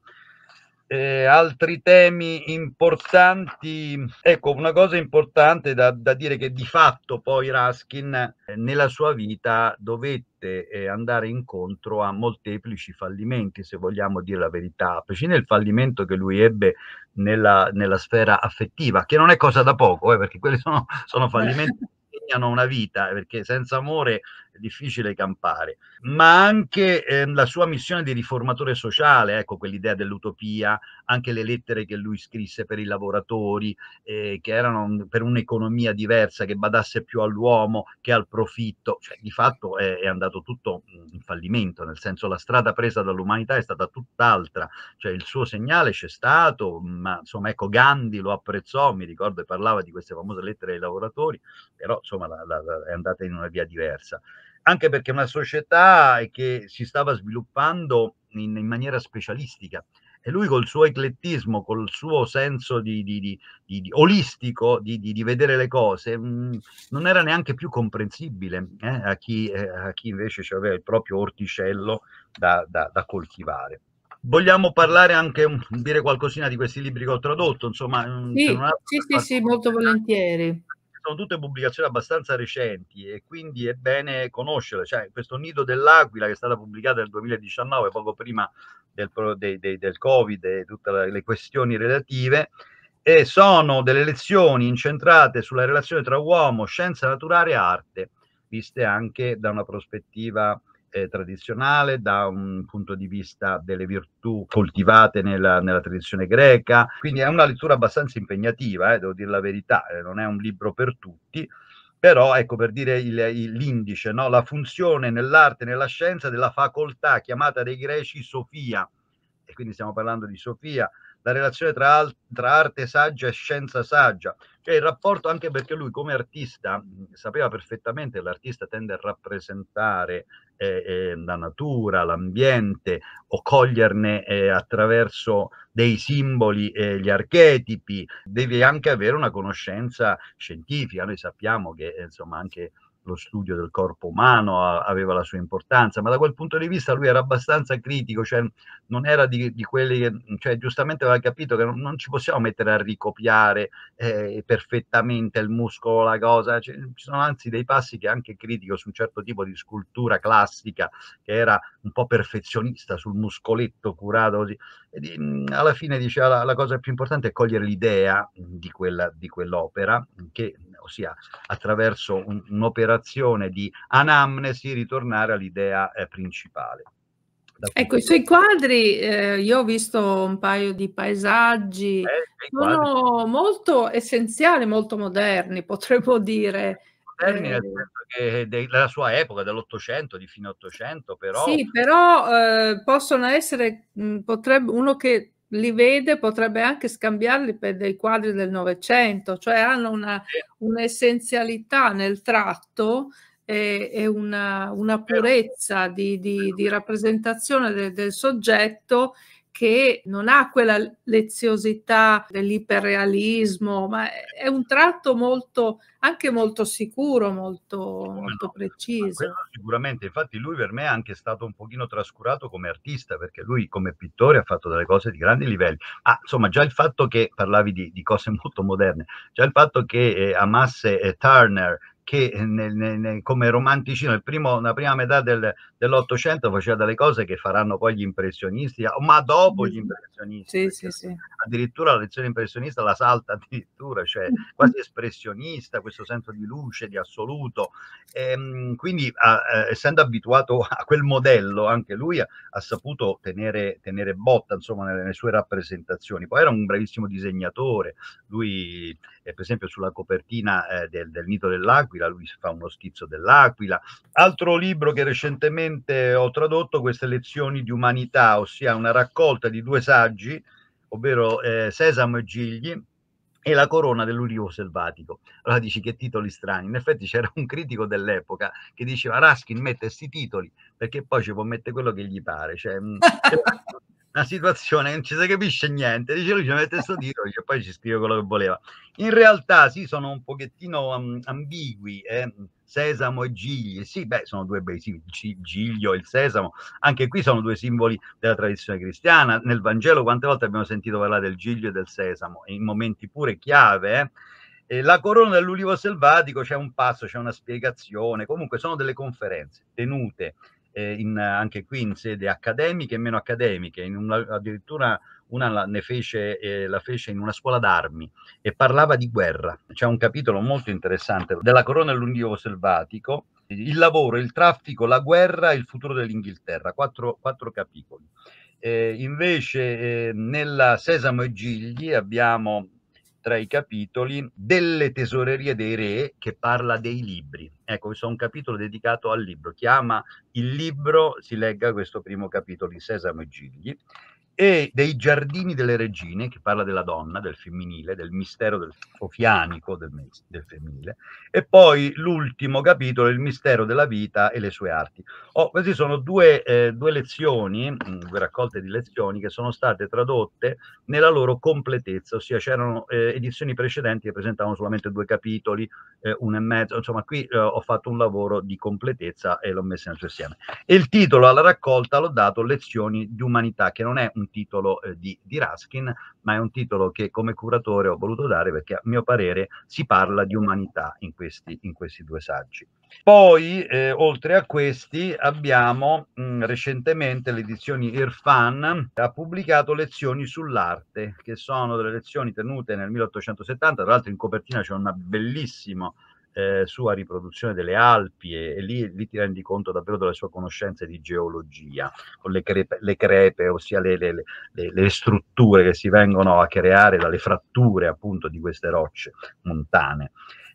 Eh, altri temi importanti, ecco una cosa importante da, da dire che di fatto poi Raskin eh, nella sua vita dovette eh, andare incontro a molteplici fallimenti, se vogliamo dire la verità, a prescindere dal fallimento che lui ebbe nella, nella, sfera affettiva, che non è cosa da poco, eh, perché quelli sono, sono fallimenti segnano una vita, eh, perché senza amore è difficile campare, ma anche eh, la sua missione di riformatore sociale, ecco quell'idea dell'utopia, anche le lettere che lui scrisse per i lavoratori, eh, che erano per un'economia diversa, che badasse più all'uomo che al profitto, cioè, di fatto è, è andato tutto mm, in fallimento, nel senso la strada presa dall'umanità è stata tutt'altra, cioè il suo segnale c'è stato, ma insomma ecco Gandhi lo apprezzò, mi ricordo parlava di queste famose lettere ai lavoratori, però insomma insomma la, la, è andata in una via diversa. Anche perché una società che si stava sviluppando in, in maniera specialistica e lui col suo eclettismo, col suo senso di, di, di, di olistico di, vedere le cose, mh, mm, non era neanche più comprensibile eh, a, chi, eh, a, chi, invece aveva il proprio orticello da, da, da coltivare. Vogliamo parlare anche, dire qualcosina di questi libri che ho tradotto, insomma. Mm, sì, sì, sì, sì, molto volentieri sono tutte pubblicazioni abbastanza recenti e quindi è bene conoscere Cioè, questo Nido dell'Aquila che è stata pubblicata nel 2019, poco prima del, de, de, del Covid e tutte le questioni relative, e sono delle lezioni incentrate sulla relazione tra uomo, scienza naturale e arte, viste anche da una prospettiva eh, tradizionale, da un punto di vista delle virtù coltivate nella, nella tradizione greca, quindi è una lettura abbastanza impegnativa, eh, devo dire la verità, eh, non è un libro per tutti, però ecco per dire il, il, l'indice, no? la funzione nell'arte nella scienza della facoltà chiamata dai greci Sofia, e quindi stiamo parlando di Sofia, la relazione tra, tra, arte saggia e scienza saggia, cioè il rapporto anche perché lui come artista sapeva perfettamente che l'artista tende a rappresentare eh, la natura, l'ambiente o coglierne eh, attraverso dei simboli eh, gli archetipi, devi anche avere una conoscenza scientifica. Noi sappiamo che eh, insomma anche lo studio del corpo umano a, aveva la sua importanza, ma da quel punto di vista lui era abbastanza critico, cioè non era di, di quelli che, cioè, giustamente aveva capito che non, non ci possiamo mettere a ricopiare eh, perfettamente il muscolo, la cosa, cioè, ci sono anzi dei passi che anche critico su un certo tipo di scultura classica che era un po' perfezionista sul muscoletto curato così. E, alla fine diceva la, la cosa più importante è cogliere l'idea di, quella, di quell'opera che ossia attraverso un, un'operazione di anamnesi, ritornare all'idea eh, principale. Ecco, i suoi quadri, eh, io ho visto un paio di paesaggi, eh, sono molto essenziali, molto moderni, potremmo dire. Moderni nel eh, senso che della sua epoca, dell'Ottocento, di fine Ottocento, però... Sì, però eh, possono essere, potrebbe, uno che li vede, potrebbe anche scambiarli per dei quadri del Novecento, cioè hanno una, un'essenzialità nel tratto e, e una, una, purezza di, di, di rappresentazione de, del soggetto che non ha quella leziosità dell'iperrealismo, ma è un tratto molto, anche molto sicuro, molto, molto preciso. Sicuramente, infatti lui per me è anche stato un pochino trascurato come artista, perché lui come pittore ha fatto delle cose di grandi livelli. Ah, insomma, già il fatto che, parlavi di, di cose molto moderne, già il fatto che eh, amasse eh, Turner, che eh, nel, nel, come romanticismo, primo, nella prima metà del, dell'Ottocento faceva delle cose che faranno poi gli impressionisti, ma dopo gli impressionisti. Sì, sì, sì. Addirittura la lezione impressionista la salta addirittura, cioè quasi espressionista, questo senso di luce, di assoluto. E, ehm, quindi a, eh, essendo abituato a quel modello, anche lui ha, ha saputo tenere, tenere, botta insomma, nelle, nelle sue rappresentazioni. Poi era un bravissimo disegnatore, lui eh, per esempio sulla copertina eh, del, del, Mito dell'Aquila, lui fa uno schizzo dell'Aquila. Altro libro che recentemente ho tradotto, queste lezioni di umanità, ossia una raccolta di due saggi, ovvero eh, Sesamo e Gigli, e la corona dell'Ulivo selvatico. Allora dici che titoli strani. In effetti c'era un critico dell'epoca che diceva Raskin mette questi titoli perché poi ci può mettere quello che gli pare. Cioè, mm, una situazione che non ci si capisce niente, dice lui ci mette questo titolo e poi ci scrive quello che voleva. In realtà sì, sono un pochettino um, ambigui, eh? sesamo e gigli, sì, beh, sono due bei simboli, giglio e il sesamo, anche qui sono due simboli della tradizione cristiana, nel Vangelo quante volte abbiamo sentito parlare del giglio e del sesamo, in momenti pure chiave, eh? Eh, la corona dell'ulivo selvatico c'è un passo, c'è una spiegazione, comunque sono delle conferenze tenute eh, in, anche qui in sede accademica e meno accademiche, una, addirittura una ne fece, eh, la fece in una scuola d'armi e parlava di guerra. C'è un capitolo molto interessante della corona dell'Ulivo selvatico, il lavoro, il traffico, la guerra e il futuro dell'Inghilterra, quattro, quattro capitoli. Eh, invece eh, nella Sesamo e Gigli abbiamo tra i capitoli delle tesorerie dei re che parla dei libri. Ecco, questo è un capitolo dedicato al libro, chiama il libro, si legga questo primo capitolo in Sesamo e Gigli, e dei giardini delle regine, che parla della donna, del femminile, del mistero del sofianico del, del femminile, e poi l'ultimo capitolo, il mistero della vita e le sue arti. Oh, queste sono due, eh, due lezioni, mm, due raccolte di lezioni che sono state tradotte nella loro completezza, ossia c'erano eh, edizioni precedenti che presentavano solamente due capitoli, eh, uno e mezzo, insomma qui eh, ho fatto un lavoro di completezza e l'ho messo nel suo insieme. E il titolo alla raccolta l'ho dato Lezioni di umanità, che non è un un titolo eh, di, di, Raskin, ma è un titolo che come curatore ho voluto dare perché a mio parere si parla di umanità in questi, in questi due saggi. Poi, eh, oltre a questi, abbiamo mh, mm, recentemente le edizioni Irfan, ha pubblicato lezioni sull'arte, che sono delle lezioni tenute nel 1870, tra l'altro in copertina c'è un bellissimo eh, sua riproduzione delle Alpi e, e lì, lì, ti rendi conto davvero delle sue conoscenze di geologia, con le crepe, le crepe ossia le, le, le, strutture che si vengono a creare dalle fratture appunto di queste rocce montane.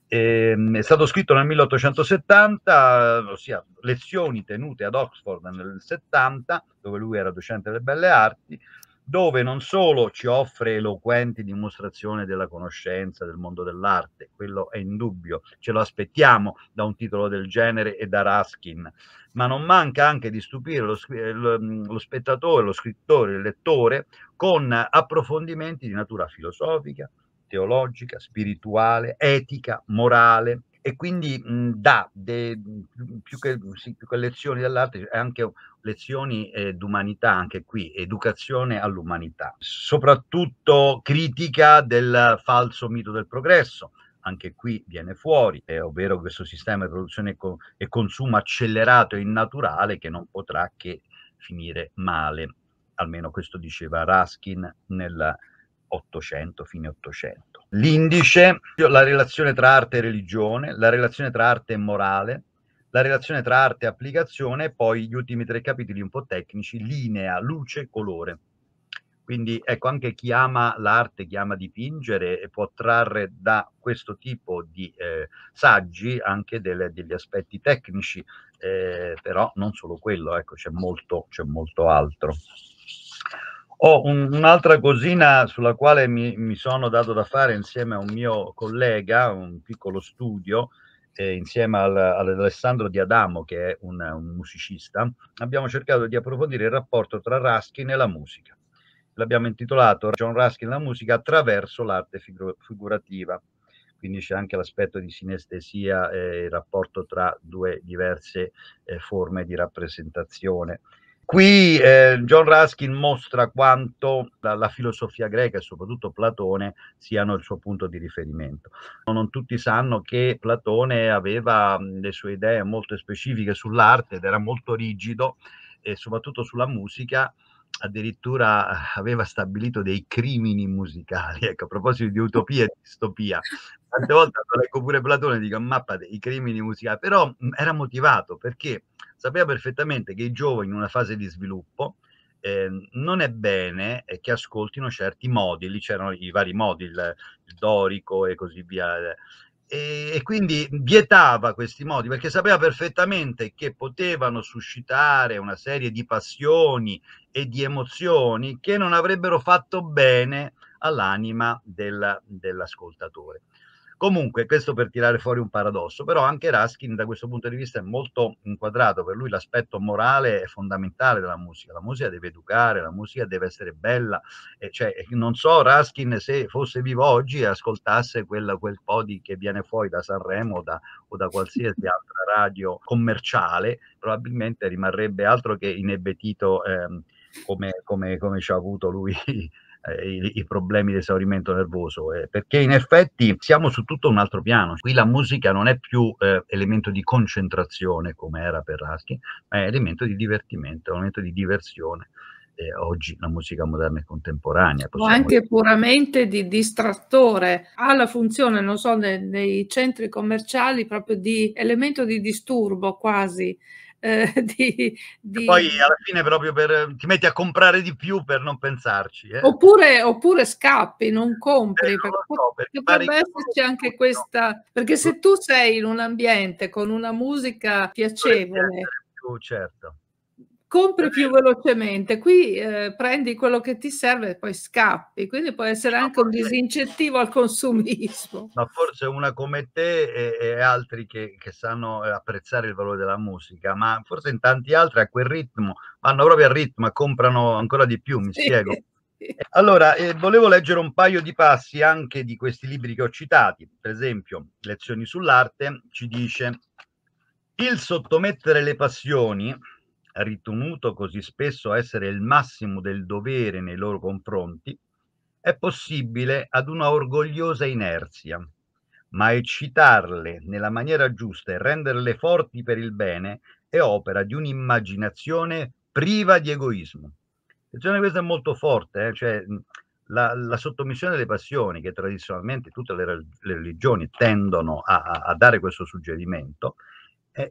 E, ehm, è stato scritto nel 1870, ossia lezioni tenute ad Oxford nel 70, dove lui era docente delle belle arti, dove non solo ci offre eloquenti dimostrazioni della conoscenza del mondo dell'arte, quello è indubbio, ce lo aspettiamo da un titolo del genere e da Ruskin, ma non manca anche di stupire lo, eh, mm, lo spettatore, lo scrittore, il lettore con approfondimenti di natura filosofica, teologica, spirituale, etica, morale, e quindi mh, mhmm, dà de, mhmm, più, che, mhmm, sì, più, che, lezioni dall'arte anche lezioni eh, d'umanità, anche qui, educazione all'umanità, soprattutto critica del falso mito del progresso. Anche qui viene fuori, eh, ovvero questo sistema di produzione e, co- e consumo accelerato e innaturale che non potrà che finire male. Almeno questo diceva Raskin nella 800, fine 800. L'indice, la relazione tra arte e religione, la relazione tra arte e morale, la relazione tra arte e applicazione e poi gli ultimi tre capitoli un po' tecnici, linea, luce, colore. Quindi ecco, anche chi ama l'arte, chi ama dipingere, può trarre da questo tipo di eh, saggi anche delle, degli aspetti tecnici, eh, però non solo quello, ecco, c'è molto, c'è molto altro. Ho un, un'altra cosina sulla quale mi, mi, sono dato da fare insieme a un mio collega, un piccolo studio, eh, insieme al, ad Di Adamo, che è un, un musicista. Abbiamo cercato di approfondire il rapporto tra Raskin e la musica l'abbiamo intitolato John Ruskin la musica attraverso l'arte figu- figurativa. Quindi c'è anche l'aspetto di sinestesia e eh, il rapporto tra due diverse eh, forme di rappresentazione. Qui eh, John Ruskin mostra quanto la, la, filosofia greca e soprattutto Platone siano il suo punto di riferimento. Non tutti sanno che Platone aveva le sue idee molto specifiche sull'arte ed era molto rigido e soprattutto sulla musica addirittura eh, aveva stabilito dei crimini musicali. Ecco, a proposito di utopia e distopia, tante volte lo leggo pure Platone e dico mappa dei crimini musicali, però mm, era motivato perché sapeva perfettamente che i giovani in una fase di sviluppo eh, non è bene eh, che ascoltino certi modi, lì c'erano i vari modi, il, il dorico e così via, eh, e, e quindi vietava questi modi perché sapeva perfettamente che potevano suscitare una serie di passioni e di emozioni che non avrebbero fatto bene all'anima del, dell'ascoltatore. Comunque, questo per tirare fuori un paradosso, però anche Raskin da questo punto di vista è molto inquadrato, per lui l'aspetto morale è fondamentale della musica, la musica deve educare, la musica deve essere bella, e cioè, non so Raskin se fosse vivo oggi e ascoltasse quel, quel po' di, che viene fuori da Sanremo o da, o da qualsiasi altra radio commerciale, probabilmente rimarrebbe altro che inebetito ehm, come, come, come ci ha avuto lui eh, i, i, problemi di esaurimento nervoso, eh, perché in effetti siamo su tutto un altro piano. Qui la musica non è più eh, elemento di concentrazione come era per Raskin, ma è elemento di divertimento, elemento di diversione. Eh, oggi la musica moderna e contemporanea. O anche dire. puramente di distrattore, ha la funzione, non so, nei, nei centri commerciali proprio di elemento di disturbo quasi eh, di, di... Poi alla fine proprio per, eh, ti metti a comprare di più per non pensarci. Eh. Oppure, oppure, scappi, non compri. Eh, non so, perché potrebbe esserci anche questa... Perché se tu sei in un ambiente con una musica piacevole... Più, certo compri più velocemente, qui eh, prendi quello che ti serve e poi scappi, quindi può essere anche un disincentivo al consumismo. Ma forse una come te e, e altri che, che, sanno eh, apprezzare il valore della musica, ma forse in tanti altri a quel ritmo, vanno proprio al ritmo, e comprano ancora di più, mi sì. spiego. Eh, allora, eh, volevo leggere un paio di passi anche di questi libri che ho citati, per esempio Lezioni sull'arte ci dice il sottomettere le passioni ritenuto così spesso essere il massimo del dovere nei loro confronti, è possibile ad una orgogliosa inerzia, ma eccitarle nella maniera giusta e renderle forti per il bene è opera di un'immaginazione priva di egoismo. Attenzione, questa è molto forte, eh? cioè, la, la, sottomissione delle passioni, che tradizionalmente tutte le, le religioni tendono a, a, dare questo suggerimento, eh,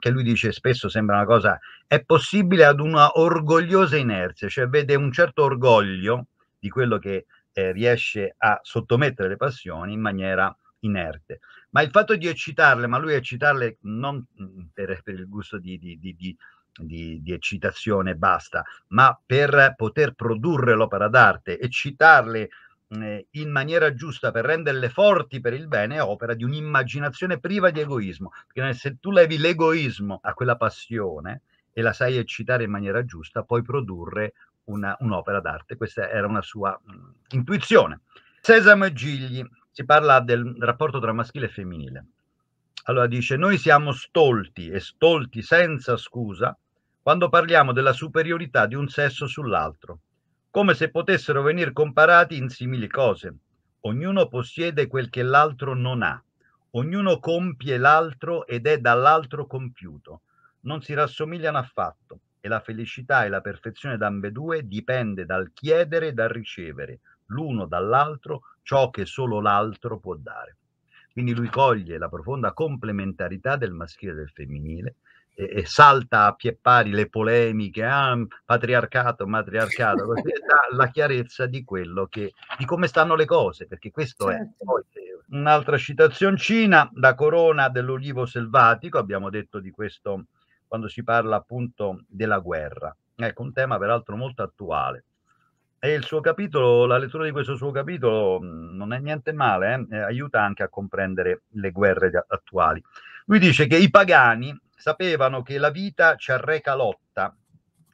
che lui dice spesso sembra una cosa, è possibile ad una orgogliosa inerzia, cioè vede un certo orgoglio di quello che eh, riesce a sottomettere le passioni in maniera inerte. Ma il fatto di eccitarle, ma lui eccitarle non per, per il gusto di, di, di, di eccitazione basta, ma per poter produrre l'opera d'arte, eccitarle in maniera giusta per renderle forti per il bene opera di un'immaginazione priva di egoismo, perché se tu levi l'egoismo a quella passione e la sai eccitare in maniera giusta, puoi produrre una, un'opera d'arte. Questa era una sua mh, intuizione. Sesamo e Gigli, si parla del rapporto tra maschile e femminile. Allora dice, noi siamo stolti e stolti senza scusa quando parliamo della superiorità di un sesso sull'altro come se potessero venir comparati in simili cose. Ognuno possiede quel che l'altro non ha, ognuno compie l'altro ed è dall'altro compiuto. Non si rassomigliano affatto e la felicità e la perfezione d'ambedue dipende dal chiedere e dal ricevere, l'uno dall'altro, ciò che solo l'altro può dare. Quindi lui coglie la profonda complementarità del maschile e del femminile e, e salta a pie pari le polemiche, ah, patriarcato, matriarcato, dà la chiarezza di quello che, di come stanno le cose, perché questo certo. è. Poi, eh, un'altra citazioncina, la corona dell'olivo selvatico, abbiamo detto di questo quando si parla appunto della guerra. Ecco, un tema peraltro molto attuale. E il suo capitolo, la lettura di questo suo capitolo mm, non è niente male, eh, eh? aiuta anche a comprendere le guerre attuali. Lui dice che i pagani sapevano che la vita ci arreca lotta,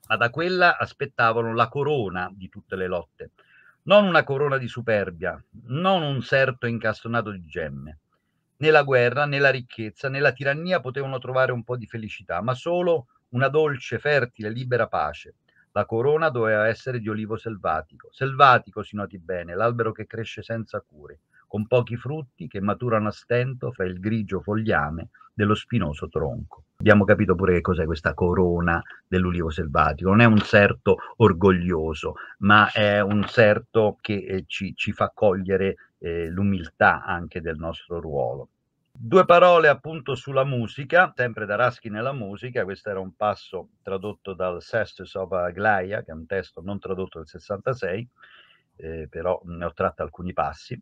ma da quella aspettavano la corona di tutte le lotte. Non una corona di superbia, non un serto incastonato di gemme. Né la guerra, né la ricchezza, né la tirannia potevano trovare un po' di felicità, ma solo una dolce, fertile, libera pace. La corona doveva essere di olivo selvatico, selvatico, si noti bene, l'albero che cresce senza cure con pochi frutti che maturano a stento fra il grigio fogliame dello spinoso tronco. Abbiamo capito pure che cos'è questa corona dell'ulivo selvatico. Non è un certo orgoglioso, ma è un certo che eh, ci, ci fa cogliere eh, l'umiltà anche del nostro ruolo. Due parole appunto sulla musica, sempre da Raschi nella musica, questo era un passo tradotto dal Sestus of Aglaia, che è un testo non tradotto del 66, eh, però ne ho tratto alcuni passi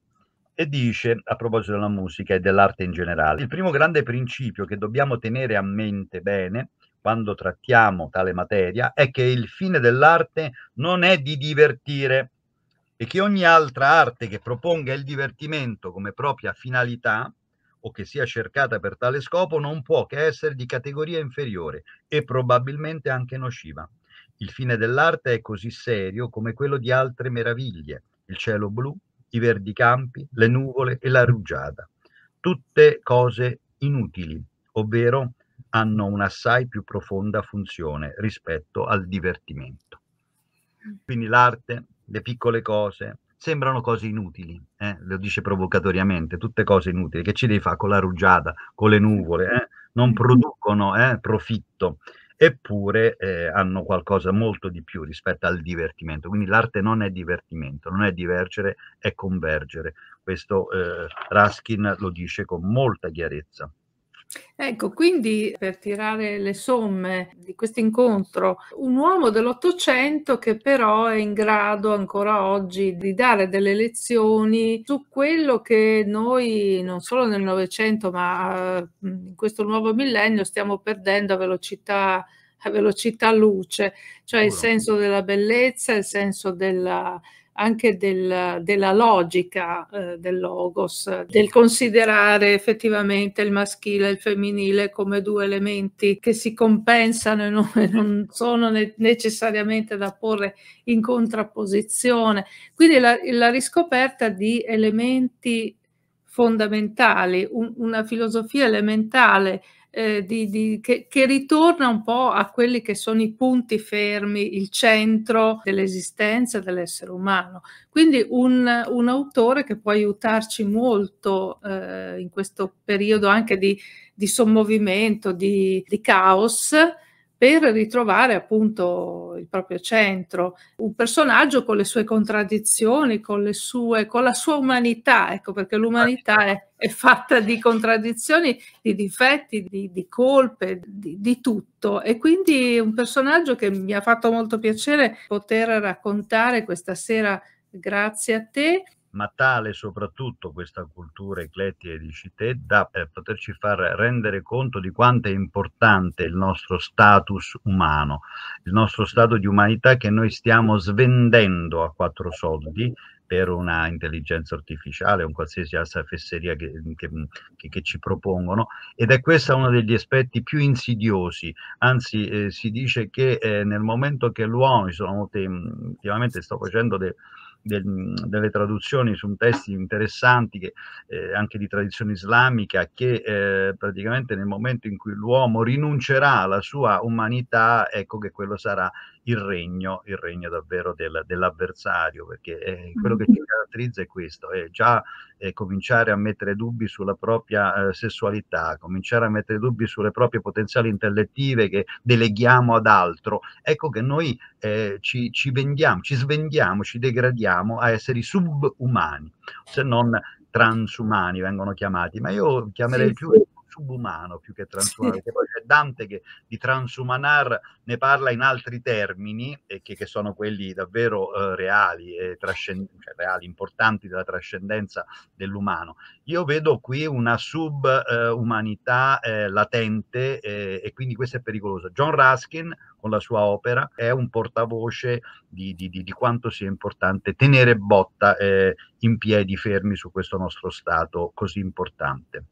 e dice, a proposito della musica e dell'arte in generale, il primo grande principio che dobbiamo tenere a mente bene quando trattiamo tale materia è che il fine dell'arte non è di divertire e che ogni altra arte che proponga il divertimento come propria finalità o che sia cercata per tale scopo non può che essere di categoria inferiore e probabilmente anche nociva. Il fine dell'arte è così serio come quello di altre meraviglie, il cielo blu, i verdi campi, le nuvole e la rugiada. Tutte cose inutili, ovvero hanno un'assai più profonda funzione rispetto al divertimento. Quindi l'arte, le piccole cose, sembrano cose inutili, eh? lo dice provocatoriamente, tutte cose inutili, che ci devi fare con la rugiada, con le nuvole, eh? non producono eh? profitto eppure eh, hanno qualcosa molto di più rispetto al divertimento. Quindi l'arte non è divertimento, non è divergere, è convergere. Questo eh, Raskin lo dice con molta chiarezza. Ecco, quindi per tirare le somme di questo incontro, un uomo dell'Ottocento che però è in grado ancora oggi di dare delle lezioni su quello che noi non solo nel Novecento ma eh, in questo nuovo millennio stiamo perdendo a velocità a velocità luce, cioè il senso della bellezza, il senso della, anche del, della logica eh, del logos, del considerare effettivamente il maschile e il femminile come due elementi che si compensano e non, e non sono ne necessariamente da porre in contrapposizione. Quindi la, la riscoperta di elementi fondamentali, un, una filosofia elementale eh, di, di, che, che, ritorna un po' a quelli che sono i punti fermi, il centro dell'esistenza dell'essere umano. Quindi un, un, autore che può aiutarci molto eh, in questo periodo anche di, di sommovimento, di, di caos, per ritrovare appunto il proprio centro, un personaggio con le sue contraddizioni, con, sue, con la sua umanità, ecco perché l'umanità è, è, fatta di contraddizioni, di difetti, di, di colpe, di, di, tutto e quindi un personaggio che mi ha fatto molto piacere poter raccontare questa sera grazie a te ma tale soprattutto questa cultura eclettica di Cité da per eh, poterci far rendere conto di quanto è importante il nostro status umano, il nostro stato di umanità che noi stiamo svendendo a quattro soldi per una intelligenza artificiale, un qualsiasi altra fesseria che, che, che, che, ci propongono ed è questo uno degli aspetti più insidiosi, anzi eh, si dice che eh, nel momento che l'uomo, ultimamente sto facendo dei del, delle traduzioni su testi interessanti che, eh, anche di tradizione islamica che eh, praticamente nel momento in cui l'uomo rinuncerà alla sua umanità ecco che quello sarà il regno, il regno davvero del, dell'avversario, perché eh, mm. quello che ci caratterizza è questo, è già eh, cominciare a mettere dubbi sulla propria eh, sessualità, cominciare a mettere dubbi sulle proprie potenziali intellettive che deleghiamo ad altro, ecco che noi eh, ci, ci vendiamo, ci svendiamo, ci degradiamo a esseri subumani, se non transumani vengono chiamati, ma io chiamerei sì, più... Sì subumano più che transumano, perché poi c'è Dante che di transumanar ne parla in altri termini, e che, che, sono quelli davvero eh, reali, e trascend- cioè, reali, importanti della trascendenza dell'umano. Io vedo qui una subumanità eh, eh, latente eh, e quindi questo è pericoloso. John Ruskin, con la sua opera, è un portavoce di, di, di, di quanto sia importante tenere botta eh, in piedi fermi su questo nostro Stato così importante.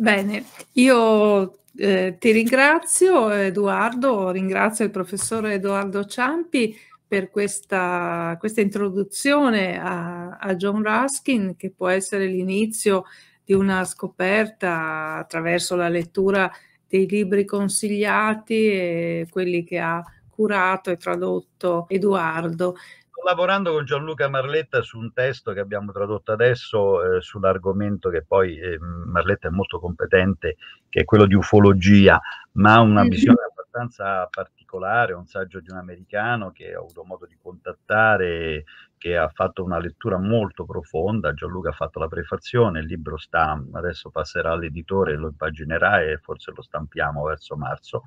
Bene, io eh, ti ringrazio Edoardo, ringrazio il professore Edoardo Ciampi per questa, questa introduzione a, a John Ruskin che può essere l'inizio di una scoperta attraverso la lettura dei libri consigliati e quelli che ha curato e tradotto Edoardo lavorando con Gianluca Marletta su un testo che abbiamo tradotto adesso eh, sull'argomento che poi eh, Marletta è molto competente, che è quello di ufologia, ma ha una mm-hmm. visione abbastanza particolare, un saggio di un americano che ho avuto modo di contattare, che ha fatto una lettura molto profonda, Gianluca ha fatto la prefazione, il libro sta, adesso passerà all'editore, lo impaginerà e forse lo stampiamo verso marzo.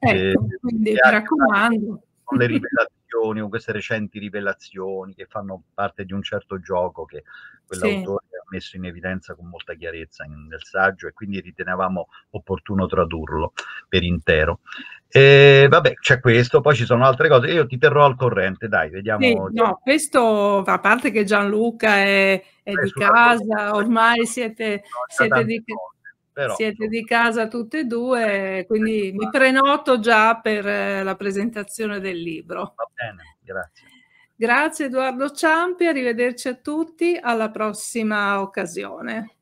Ecco, eh, quindi mi raccomando. Con le rivelazioni rivelazioni o queste recenti rivelazioni che fanno parte di un certo gioco che quell'autore sì. ha messo in evidenza con molta chiarezza nel saggio e quindi ritenevamo opportuno tradurlo per intero. E vabbè, c'è questo, poi ci sono altre cose, io ti terrò al corrente, dai, vediamo. Sì, no, questo, a parte che Gianluca è, è di casa, ormai siete, siete di casa però, Siete di casa tutte e due, quindi ecco mi prenoto già per eh, la presentazione del libro. Va bene, grazie. Grazie Edoardo Ciampi, arrivederci a tutti, alla prossima occasione.